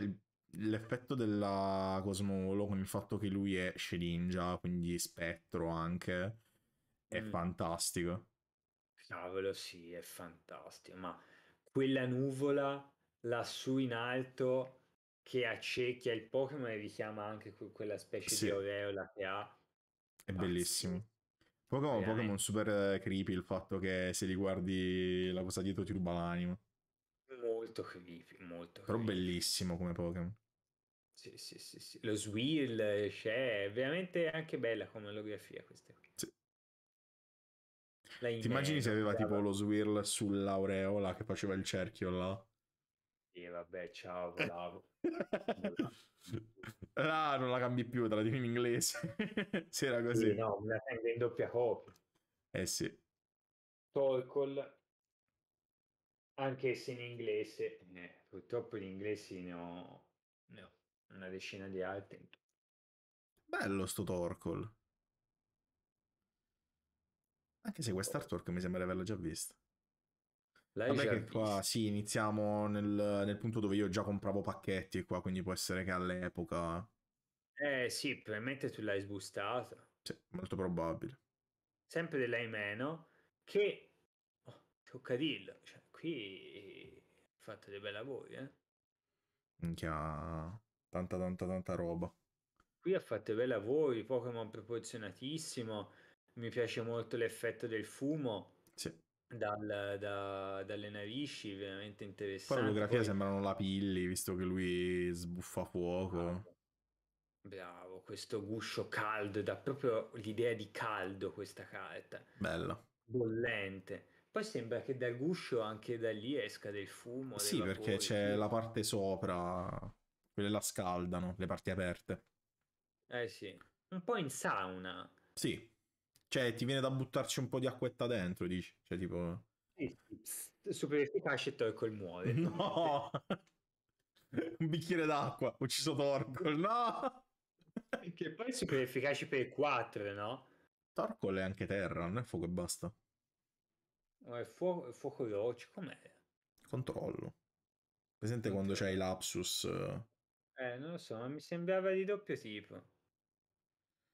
l'effetto della Cosmolo con il fatto che lui è Shedinja, quindi spettro anche, è mm. fantastico.
Cavolo, sì, è fantastico, ma quella nuvola lassù in alto che accecchia il Pokémon e richiama anche quella specie sì. di aureola che ha.
È Pazzo. bellissimo. Pokémon, Pokémon super eh, creepy il fatto che se li guardi la cosa dietro ti ruba l'anima.
Molto creepy, molto
creepy. Però bellissimo come Pokémon.
Sì, sì, sì, sì, Lo swirl eh, c'è, è veramente anche bella come olografia questa. Sì. Ti immagini se aveva
tipo lo swirl sull'aureola che faceva il cerchio là?
Sì, vabbè, ciao, bravo.
ah, non la cambi più, te la dico in inglese. se era così. Sì, no,
me la tengo in doppia copia. Eh sì. Torcol, anche se in inglese. Eh, purtroppo gli inglesi ne ho, ne ho una decina di altri.
Bello sto Torcol. Anche se artwork mi sembra di averlo già visto. L'hai Vabbè che qua sì, iniziamo nel, nel, punto dove io già compravo pacchetti qua, quindi può essere che all'epoca...
Eh sì, probabilmente tu l'hai sbustato.
Sì, molto probabile.
Sempre dell'hai meno, che... Oh, toccadillo, cioè qui fatto dei bei lavori, eh.
Minchia, tanta tanta tanta roba.
Qui ha fatto dei bei lavori, Pokémon proporzionatissimo mi piace molto l'effetto del fumo sì. dal, da, dalle narici, veramente interessante. Poi la fotografia Poi...
sembrano lapilli, visto che lui sbuffa fuoco.
Bravo. questo guscio caldo, dà proprio l'idea di caldo questa carta. Bella. Bollente. Poi sembra che dal guscio anche da lì esca del fumo. Sì, vapori, perché c'è la
parte sopra, quelle la scaldano, le parti aperte.
Eh sì, un po' in sauna.
Sì, cioè, ti viene da buttarci un po' di acquetta dentro, dici? Cioè, tipo...
Super efficace e Torcol muore. No! un bicchiere d'acqua, ucciso Torkoal no! che poi è super efficace per 4, no?
Torkoal è anche terra, non è fuoco e basta.
No, è fuoco, è fuoco veloce, com'è?
Controllo. Presente Controllo. quando c'hai l'apsus... Eh?
eh, non lo so, ma mi sembrava di doppio tipo.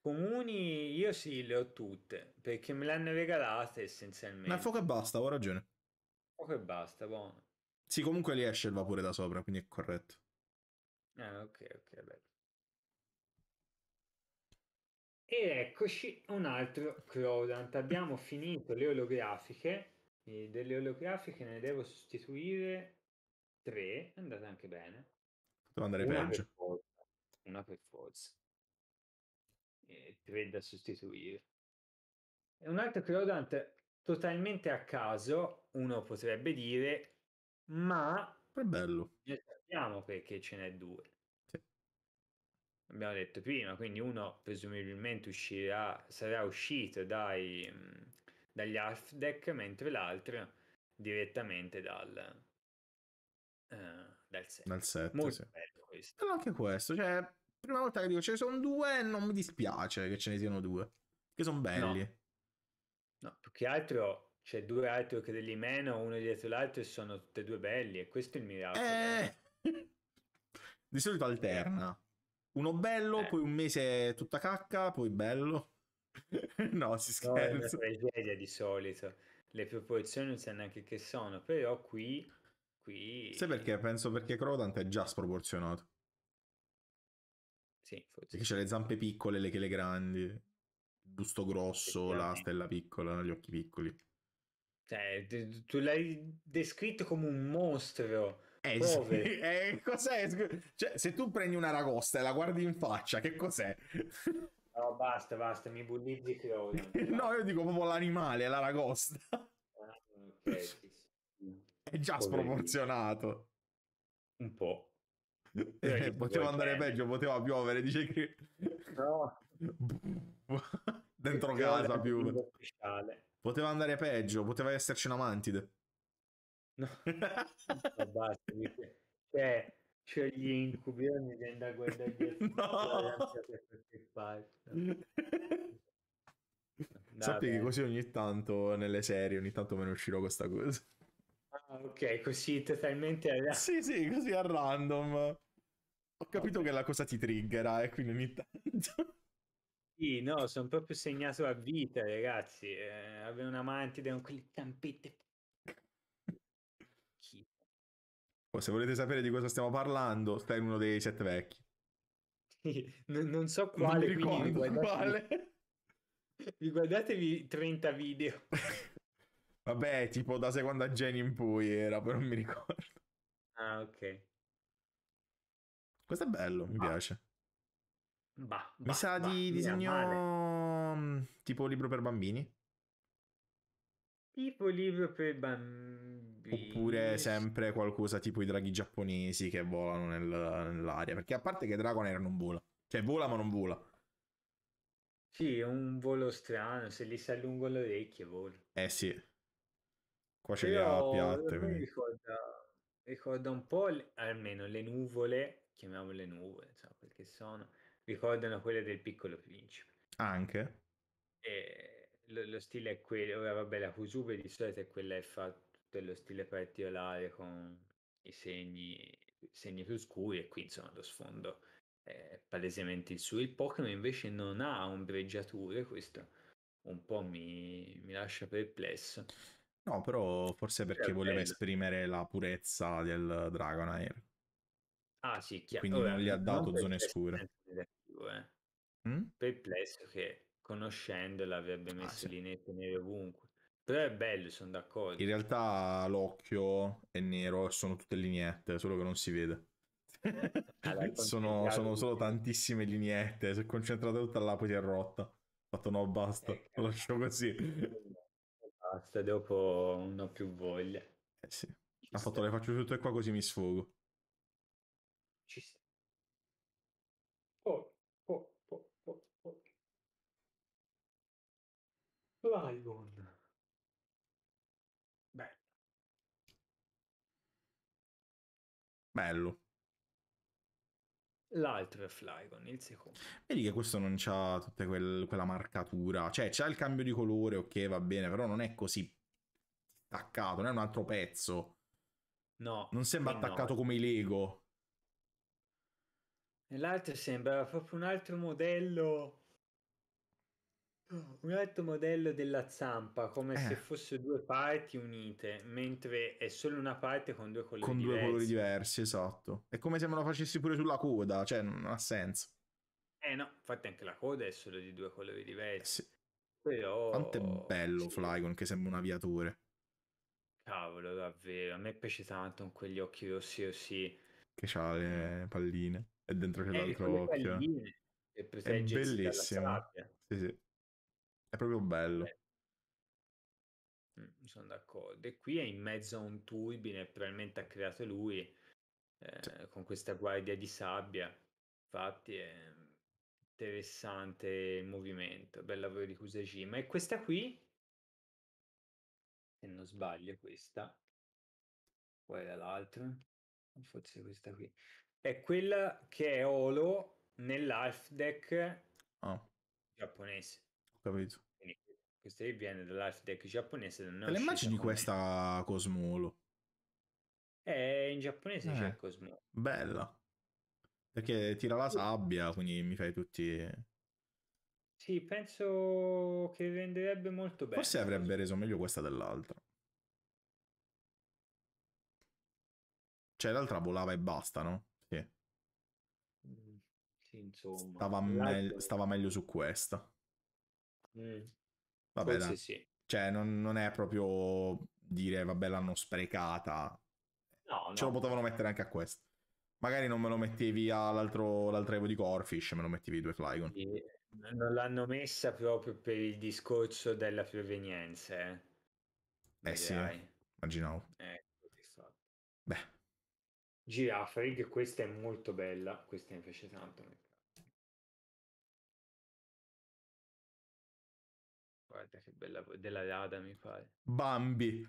Comuni io sì, le ho tutte, perché me le hanno regalate essenzialmente. Ma
fuoco e basta, ho ragione.
Fuoco e basta, buono.
Sì, comunque li esce il vapore da sopra, quindi è corretto.
Ah, ok, ok, bello. E eccoci un altro Crodant. Abbiamo finito le oleografiche. E delle oleografiche ne devo sostituire tre. È andata anche bene. Poteva andare una peggio. forza. Una per forza eh, ti vende sostituire. E un altro clonante totalmente a caso, uno potrebbe dire, ma... È bello. Ne sappiamo perché ce n'è due. Sì. Abbiamo detto prima, quindi uno presumibilmente uscirà, sarà uscito dai, dagli half deck, mentre l'altro direttamente dal, uh, dal set.
Dal set Molto sì.
bello questo.
Però anche questo, cioè Prima volta che dico ce ne sono due, non mi dispiace che ce ne siano due, che sono belli.
No. no. più che altro c'è due altri che degli meno, uno dietro l'altro, e sono tutti e due belli, e questo è il miracolo. Eh...
Di solito alterna. Uno bello, eh. poi un mese tutta cacca, poi bello. no, si scherza. No, è una
tragedia di solito. Le proporzioni non sanno neanche che sono, però qui... qui... Sai
perché? Penso perché Crodant è già sproporzionato.
Sì, forse. Perché c'ha le
zampe piccole, le chele grandi, il busto grosso, la stella piccola, gli occhi piccoli.
Cioè, tu l'hai descritto come un mostro. Eh, sì. eh, cos'è? Cioè, se tu prendi
una ragosta e la guardi in faccia, che cos'è?
No, basta, basta, mi bullizzi che
no, io dico proprio l'animale, la ragosta. Ah, okay. È già Poverino. sproporzionato. Un po'. Eh, eh poteva andare bene. peggio, poteva piovere, dice che... No. Dentro casa più. Poteva andare peggio, poteva esserci una mantide. No.
basta, cioè, cioè gli incubi, io mi viene da guardare no.
Sappi che così ogni tanto nelle serie, ogni tanto me ne uscirò questa cosa. Ah, ok, così totalmente... Alla... Sì, sì, così a random. Ho capito okay. che la cosa ti triggera e eh, quindi ogni tanto...
Sì, no, sono proprio segnato a vita, ragazzi. Eh, avevo un amante con quelle campette.
Oh, se volete sapere di cosa stiamo parlando, stai in uno dei set vecchi.
non, non so quale, non ricordo, quindi vi guardatevi, quale. vi guardatevi 30 video.
Vabbè, tipo da seconda gen in poi era, però non mi ricordo.
Ah, ok.
Questo è bello, mi bah. piace.
Bah, bah, mi sa di disegno mm,
tipo libro per bambini.
Tipo libro per bambini.
Oppure sempre qualcosa tipo i draghi giapponesi che volano nel, nell'aria. Perché a parte che Dragonair non vola. Cioè vola ma non vola.
Sì, è un volo strano. Se li si allungo le orecchie vola.
Eh sì. Qua ce le ha piatte. mi
Ricorda, ricorda, un po' le, almeno le nuvole, chiamiamole nuvole, so, cioè, perché sono, ricordano quelle del piccolo principe.
Anche?
E lo, lo stile è quello, vabbè la Kusube di solito è quella che fa dello stile particolare con i segni, segni più scuri e qui insomma lo sfondo è palesemente il suo. Il Pokémon invece non ha ombreggiature, questo un po' mi, mi lascia perplesso.
No, però forse perché cioè, voleva bello. esprimere la purezza del Dragonair.
Ah sì, chiaro. Quindi Ora, non gli ha dato zone scure. Eh. Mm? Perplesso che conoscendola avrebbe ah, messo ah, sì. linette nere ovunque. Però è bello, sono d'accordo. In
realtà l'occhio è nero e sono tutte lineette, solo che non si vede. Allora, ah, sono, sono solo tantissime lineette, se concentrate tutta là poi si è rotta. Ho fatto no, basta, eh, lo lascio
così basta, dopo non ho più voglia. Eh sì. Ci
ha fatto sta. le faccio tutte qua così mi sfogo. Ci sta.
Oh, oh, oh, oh, oh. Lion. Bello. Bello. L'altro è Flygon, il secondo.
Vedi che questo non c'ha tutta quel, quella marcatura, cioè c'ha il cambio di colore, ok, va bene, però non è così attaccato, non è un altro pezzo.
No. Non sembra attaccato
no. come i Lego.
L'altro sembra proprio un altro modello un altro modello della zampa, come eh. se fosse due parti unite, mentre è solo una parte con due colori diversi. Con due colori
diversi, esatto. È come se me lo facessi pure sulla coda, cioè non ha senso.
Eh no, infatti anche la coda è solo di due colori diversi. Sì. Però... Quanto
è bello sì. Flygon che sembra un aviatore.
Cavolo, davvero. A me piace tanto con quegli occhi rossi rossi.
Che ha le palline. E dentro c'è eh, l'altro occhio. Palline, che è bellissimo. Sì, sì. È proprio bello. Eh. Mm,
sono d'accordo. E qui è in mezzo a un turbine, probabilmente ha creato lui, eh, sì. con questa guardia di sabbia. Infatti è interessante il movimento, bel lavoro di Kusajima. E questa qui, se non sbaglio, questa, poi l'altra, forse questa qui, è quella che è Olo nell'Alfdeck oh. Ah. giapponese capito? Quindi, questo lì viene dall'architect giapponese. Non le immagini di
questa Cosmolo?
Eh, in giapponese eh, c'è Cosmolo.
Bella. Perché tira la sabbia, quindi mi fai tutti...
Sì, penso che renderebbe molto bene.
Forse avrebbe reso meglio questa dell'altra. Cioè, l'altra volava e basta, no? Sì.
Mm, sì insomma. Stava, me-
stava meglio su questa.
Mm. Vabbè, Forse sì.
Cioè, non, non, è proprio dire, vabbè, l'hanno sprecata. No, no. Ce lo potevano mettere anche a questo. Magari non me lo mettevi all'altro, l'altro evo di Corfish, me lo mettevi due Flygon.
Sì. Non l'hanno messa proprio per il discorso della provenienza. Eh,
eh sì, immaginavo.
Eh, Beh. Giraffa, questa è molto bella, questa mi piace tanto. bella, della Lada, mi pare.
Bambi.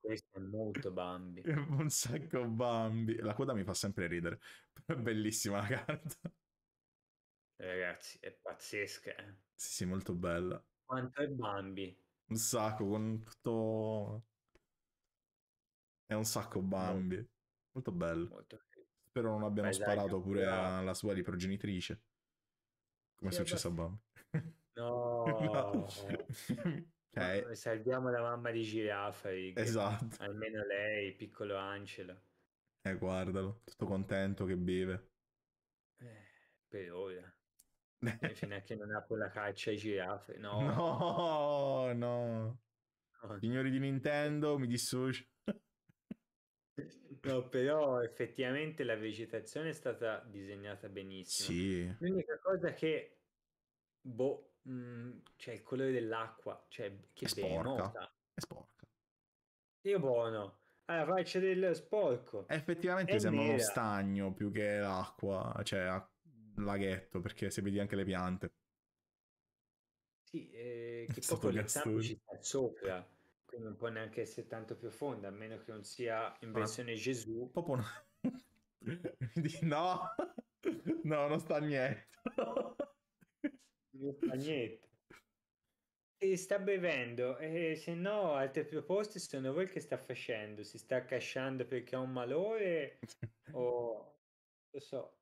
Questo è molto Bambi. Un
sacco Bambi. La coda mi fa sempre ridere. È bellissima la carta.
Ragazzi, è pazzesca. Eh?
Sì, sì, molto bella.
Quanto è Bambi?
Un sacco, con tutto... È un sacco Bambi. Molto bello. Molto Spero non abbiano Beh, sparato dai, pure alla sua riprogenitrice. Come sì, è successo a Bambi.
No, no. Cioè, eh. salviamo la mamma di giraffa. Esatto. Almeno lei, piccolo Angelo.
Eh, guardalo, tutto contento che beve.
Eh, per ora. Cioè, fino a che non apro la caccia ai giraffe. No,
no, no. no. Signori di Nintendo, mi dissocio.
No, però effettivamente la vegetazione è stata disegnata benissimo. Sì. L'unica cosa che, boh, mh, mhmm, cioè il colore dell'acqua, cioè che è sporca. È sporca. Dio buono. Allora, faccia del sporco. Effettivamente è sembra nera. uno
stagno più che l'acqua, cioè laghetto, perché se vedi anche le piante.
Sì, eh, che poi con l'esame ci sta sopra, quindi non può neanche essere tanto profonda, a meno che non sia in versione ah. Gesù. Proprio no, no, non sta niente. lo stagnetto. E sta bevendo, e eh, se no altre proposte sono voi che sta facendo, si sta accasciando perché ha un malore o... lo so,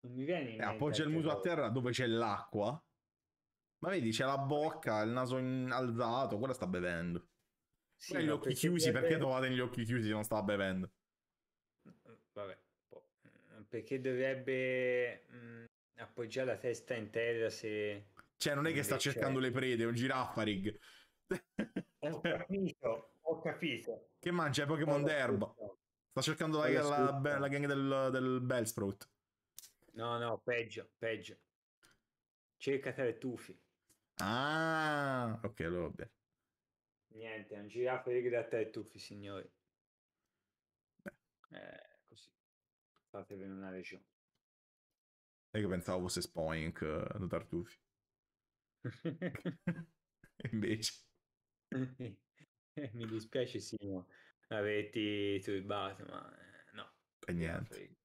non mi viene in eh, Appoggia il muso a
terra dove c'è l'acqua, ma vedi c'è la bocca, il naso in... alzato, quella sta bevendo.
Sì, gli occhi chiusi, beve... perché trovate gli occhi
chiusi se non stava bevendo?
Mm, mm, vabbè, mm, perché dovrebbe... Mh appoggia la testa in terra se...
Cioè non è che sta cercando le prede, è un giraffa rig.
Ho capito, ho capito.
Che mangia Pokémon d'erba. Sta cercando la, la, la, gang del, del Bellsprout.
No, no, peggio, peggio. Cerca tre tufi.
Ah, ok, allora vabbè.
Niente, è un giraffa rig da tre tufi, signori. Eh, così. Fatevi in una regione.
E che pensavo fosse Spoink uh, da Tartufi. Invece.
Mi dispiace Simo averti turbato, ma eh, no. E niente.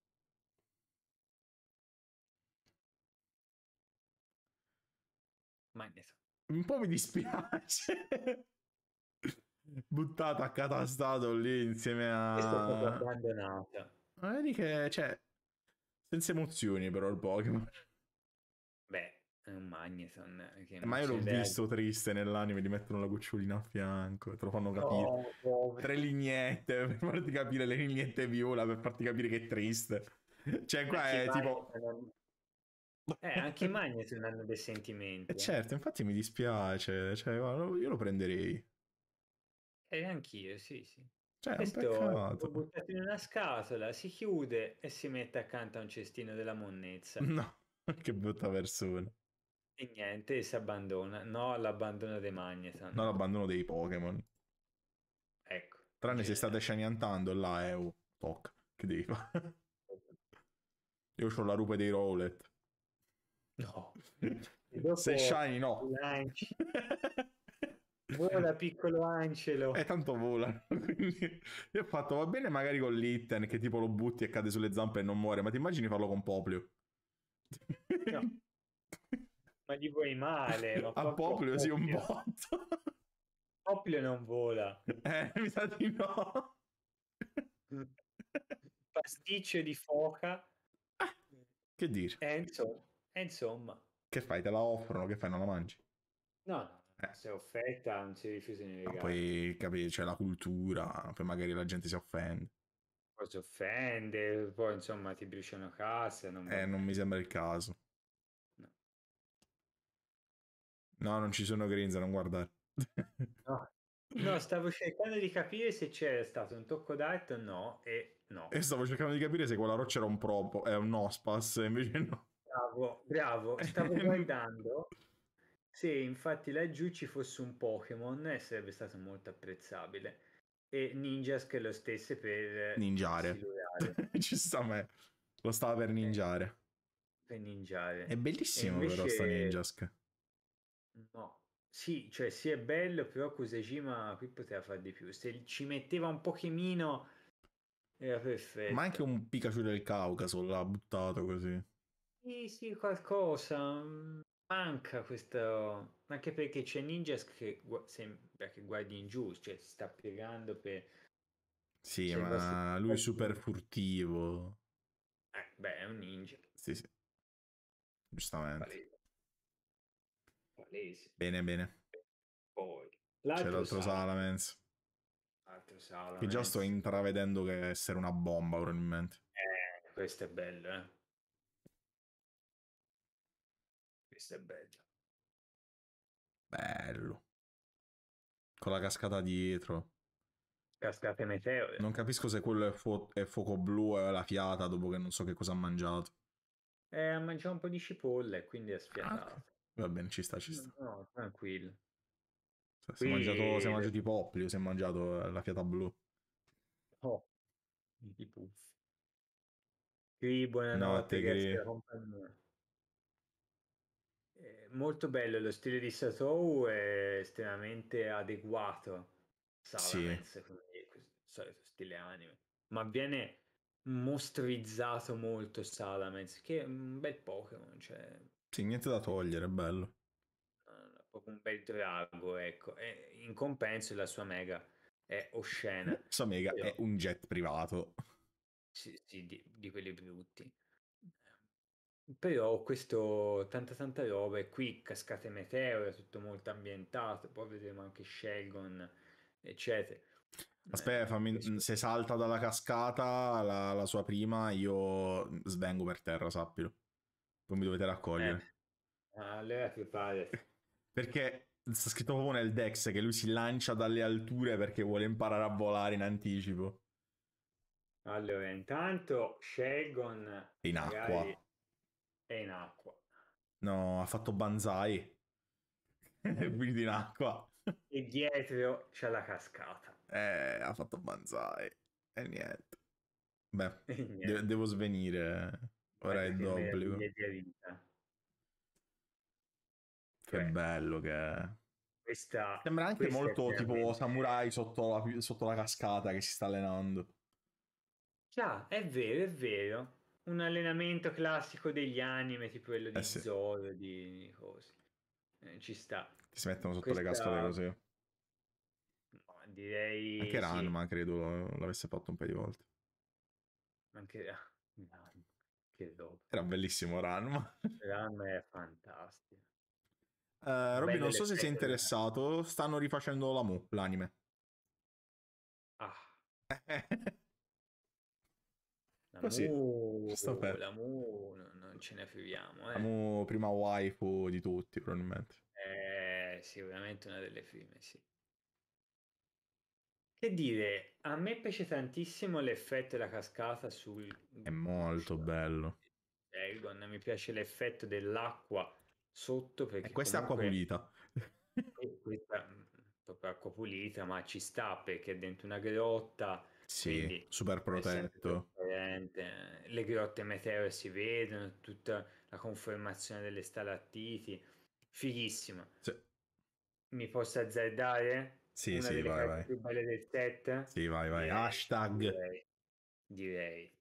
Un po' mi dispiace. Buttata a catastato lì insieme a... È stata
abbandonata.
Vedi che, cioè, senza emozioni però il Pokémon.
Beh, è un Magneton. Eh, eh, ma io l'ho idea. visto
triste nell'anime, gli mettono la gocciolina a fianco, te lo fanno capire. No, Tre lignette per farti capire, le lignette viola per farti capire che è triste. Cioè qua anche è tipo...
Eh, anche i Magneton hanno dei sentimenti. Eh, eh. certo, infatti
mi dispiace, cioè, io lo prenderei.
E eh, anch'io, sì, sì. Cioè, Questo è buttato in una scatola, si chiude e si mette accanto a un cestino della monnezza. No,
che brutta persona.
E niente, si abbandona. No l'abbandono dei Magneton. No
l'abbandono dei Pokémon. Ecco. Tranne se state scianiantando là, eh, oh, toc, che devi fare? Io ho la rupe dei Rowlet. No. se shiny no.
Vola piccolo Angelo. E
tanto vola. Quindi io ho fatto va bene magari con l'Itten che tipo lo butti e cade sulle zampe e non muore, ma ti immagini farlo con Poplio?
No. ma gli vuoi male. Ma A Poplio, sì, un botto. Poplio non vola. Eh, mi sa di no. Pasticcio di foca. Ah, che dire? E insomma, insomma.
Che fai? Te la offrono? Che fai? Non la mangi?
No, no. Eh. Se offerta non si rifiuta di negare.
Poi capire, c'è la cultura, poi magari la gente si offende.
Poi si offende, poi insomma ti bruciano casa. Non... Eh,
non mi sembra il caso. No, no non ci sono grinza, non guardare.
no. no. stavo cercando di capire se c'era stato un tocco d'arte o no, e no. E
stavo cercando di capire se quella roccia era un propo, è un ospas, invece no.
Bravo, bravo, stavo guardando se infatti laggiù ci fosse un Pokémon sarebbe stato molto apprezzabile. E Ninjas che lo stesse per... Eh, ninjare.
ci sta a me. Lo stava per eh. ninjare.
Per ninjare. È bellissimo invece... però sta
Ninjask.
No. Sì, cioè sì è bello, però Kusejima qui poteva fare di più. Se ci metteva un pochemino era perfetto. Ma anche
un Pikachu del Caucaso l'ha buttato così.
Sì, sì, qualcosa manca questo anche perché c'è Ninjas che gu... sembra che guardi in giù cioè si sta piegando per
sì cioè, ma lui è super furtivo
eh, beh è un ninja
sì sì giustamente Palese. Palese. bene bene
poi l'altro c'è l'altro
Salamence
altro Salamence che già sto
intravedendo che essere una bomba probabilmente
eh, questo è bello eh Questa è bella.
Bello. Con la cascata dietro.
Cascate meteore. Eh.
Non capisco se quello è, fu- è fuoco blu o è la fiata dopo che non so che cosa ha mangiato.
Eh, ha mangiato un po' di cipolle, quindi è ah, sfiatato. Ah,
Va bene, ci sta, ci sta.
No, tranquillo.
Se Qui... mangiato, si è mangiato i popoli o si è mangiato la fiata blu.
Oh, i puffi. Qui buonanotte, no, grazie per compagnia. Eh, molto bello lo stile di Satou è estremamente adeguato Salamence, sì. solito stile anime ma viene mostrizzato molto Salamence che è un bel Pokémon cioè...
sì niente da togliere è bello
ah, proprio un bel drago ecco e in compenso la sua mega è oscena la
sua mega Però... è un jet privato
sì, sì di, di quelli brutti però ho questo tanta tanta roba e qui cascate meteore, tutto molto ambientato, poi vedremo anche Shelgon, eccetera. Aspetta, eh,
fammi, se salta dalla cascata la, la, sua prima, io svengo per terra, sappilo. Poi mi dovete raccogliere. Eh. Allora ti pare. Perché sta scritto proprio nel Dex che lui si lancia dalle alture perché vuole imparare a volare in anticipo.
Allora, intanto Shelgon... In acqua. È in acqua.
No, ha fatto banzai. Quindi in acqua.
E dietro c'è la cascata.
Eh, ha fatto banzai. E niente. Beh, eh, niente. De- devo svenire.
Eh. Ora è d'obbligo. Che Beh.
Cioè, bello che è.
Questa, Sembra anche molto tipo
samurai sotto la, sotto la cascata che si sta allenando.
Già, è vero, è vero un allenamento classico degli anime, tipo quello di eh sì. Zoro, di cose. Eh, ci sta.
Ti si mettono sotto Questa... le cascole così. No,
direi... Anche Ranma,
sì. credo, l'avesse fatto un paio di volte.
Anche... Ah, no, che dopo.
Era bellissimo Ranma.
Ranma è fantastico. Eh, uh, Robby, non so se sei eh.
interessato, stanno rifacendo la Mu, l'anime. Ah. La Così, Mu, sta la
Mu non, ce ne figuriamo. Eh. La
Mu prima waifu di tutti, probabilmente.
Eh, sicuramente una delle prime, sì. Che dire, a me piace tantissimo l'effetto della cascata sul...
È molto bello.
Elgon, mi piace l'effetto dell'acqua sotto eh, perché... E questa comunque... è
acqua pulita.
Eh, questa mm, proprio acqua pulita, ma ci sta perché è dentro una grotta
sì, Quindi, super protetto.
Le grotte meteore si vedono, tutta la conformazione delle stalattiti, fighissimo. Sì. Mi posso azzardare? Sì, Una sì, vai, vai. più belle del set? Sì, vai, vai. Direi, Hashtag. Direi. direi.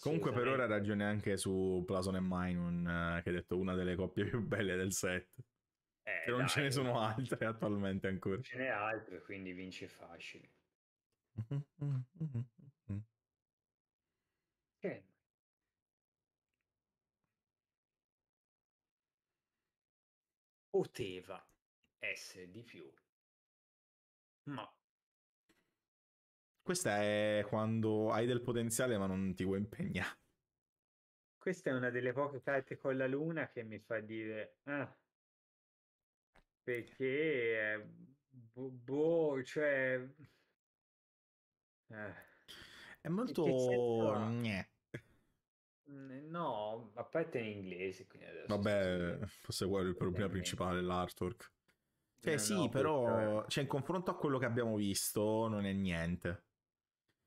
Comunque per ora
ragione anche su Plason e Minun, eh, che hai detto una delle coppie più belle del set.
Eh, che non dai, ce ne sono altre
attualmente ancora. Ce
n'è altre, quindi vince facile. Mm-hmm, mm-hmm, mm-hmm, certo. poteva essere di più, ma
questa è quando hai del potenziale ma non ti vuoi impegnare.
Questa è una delle poche carte con la luna che mi fa dire ah, perché boh, cioè eh. È molto... No, a parte in inglese.
Vabbè, forse quello è il problema principale, l'artwork.
Cioè eh, sì, no, però
perché... cioè, in confronto a quello che abbiamo visto non è niente.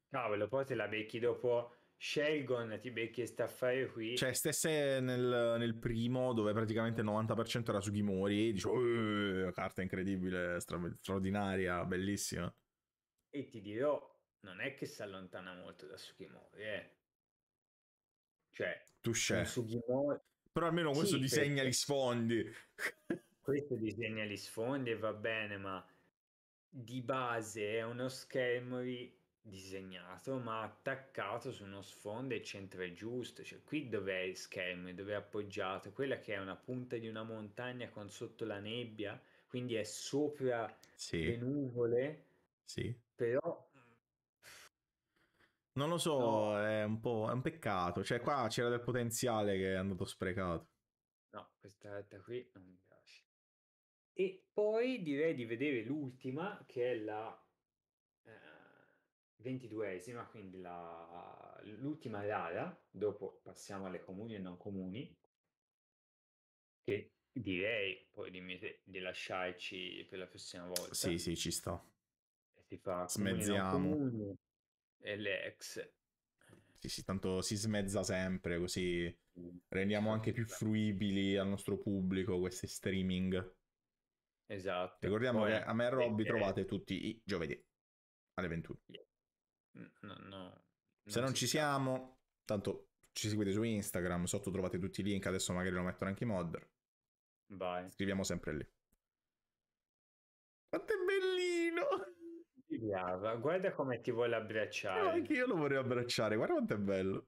No, ve lo poi te la becchi dopo Shelgon, ti becchi questa affare qui. Cioè,
stesse nel, nel, primo dove praticamente il 90% era Sugimori, dicevo, uh, carta incredibile, stra- straordinaria, bellissima.
E ti dirò, non è che si allontana molto da Sugimori, eh. Cioè,
Touché. Sugimori...
Però almeno questo sì, disegna perché... gli sfondi. questo disegna gli sfondi e va bene, ma di base è uno Schermori disegnato ma attaccato su uno sfondo e centro è giusto cioè qui dov'è il schermo dove è appoggiato quella che è una punta di una montagna con sotto la nebbia quindi è sopra sì. le nuvole sì. però
non lo so, no. è, un po', è un peccato. Cioè, qua c'era del potenziale che è andato sprecato.
No, questa retta qui non mi piace. E poi direi di vedere l'ultima, che è la eh, ventiduesima, eh, quindi la, l'ultima rara. Dopo passiamo alle comuni e non comuni. Che direi poi dimmi di lasciarci per la prossima volta. Sì, sì, ci sto. E si fa Smezziamo. Comuni e le ex.
Sì, sì, tanto si smezza sempre, così rendiamo anche più esatto. fruibili al nostro pubblico questi streaming.
Esatto. Ricordiamo Poi, che a
me e Robby trovate tutti i giovedì alle 21.
No, no, Se non, non
ci siamo, tanto ci seguite su Instagram, sotto trovate tutti i link, adesso magari lo mettono anche i mod. Vai. Scriviamo sempre lì.
Quanto è bellino! invidiava. Guarda come ti vuole eh, abbracciare. No,
anche io lo vorrei abbracciare, guarda quanto è bello.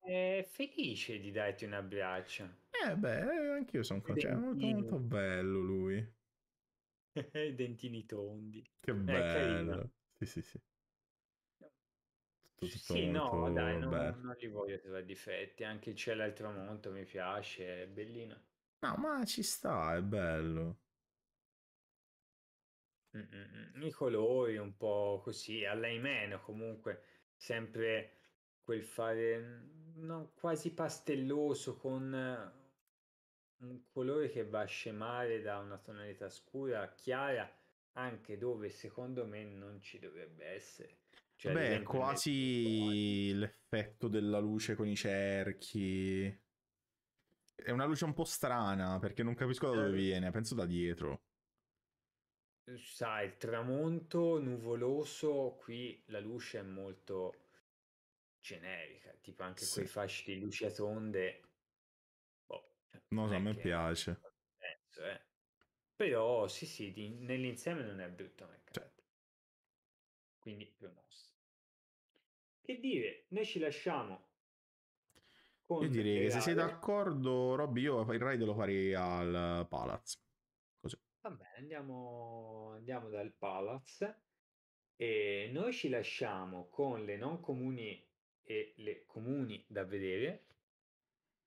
È felice di darti un abbraccio.
Eh beh, anch'io sono qua. Cioè, molto, molto bello lui.
I dentini tondi. Che eh, bello.
sì, sì, sì. Tutto, sì, no, dai, non, non,
li voglio trovare difetti. Anche il cielo al tramonto mi piace, è bellino.
No, ma ci sta, è bello.
Mm, mm, mm. i colori un po' così, a lei meno comunque, sempre quel fare no, quasi pastelloso con eh, un colore che va a scemare da una tonalità scura a chiara anche dove secondo me non ci dovrebbe essere. Cioè, Beh,
quasi l'effetto della luce con i cerchi. È una luce un po' strana perché non capisco da dove eh. viene, penso da dietro
sai, il tramonto nuvoloso, qui la luce è molto generica, tipo anche sì. quei fasci di luci atonde.
Boh, so, cioè, a me piace.
Senso, eh. Però sì, sì, di, nell'insieme non è brutto mercato. Cioè. Quindi promosso. Che dire, noi ci lasciamo.
Io direi che se sei d'accordo, Robby, io il raid lo farei al Palazzo.
Va bene, andiamo, andiamo dal palazzo e noi ci lasciamo con le non comuni e le comuni da vedere,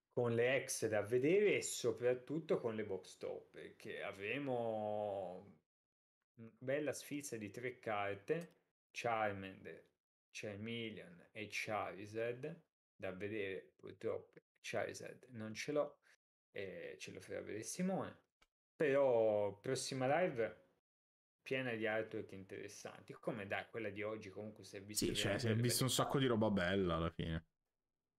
con le ex da vedere e soprattutto con le box top, perché avremo una bella sfilza di tre carte, Charmander, Charmeleon e Charizard, da vedere purtroppo Charizard non ce l'ho, e ce lo farà vedere Simone però prossima live piena di artwork interessanti come dai quella di oggi comunque si è visto sì, cioè, si è visto un sacco di roba bella alla fine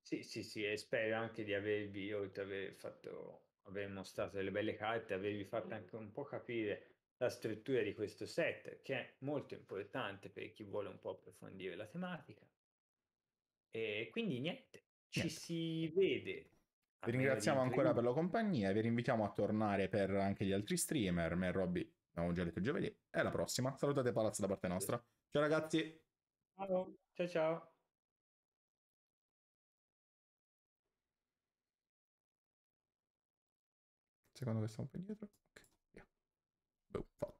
sì sì sì e spero anche di avervi oltre aver fatto aver mostrato delle belle carte avervi fatto anche un po' capire la struttura di questo set che è molto importante per chi vuole un po' approfondire la tematica e quindi niente ci niente. si vede vi ringraziamo ancora per
la compagnia, vi invitiamo a tornare per anche gli altri streamer, me e Robby, abbiamo già detto giovedì, e alla prossima. Salutate Palazzo da parte nostra. Ciao ragazzi.
Ciao, ciao. ciao. Secondo che stiamo più indietro. Ok, via. Yeah. Boh, fatto.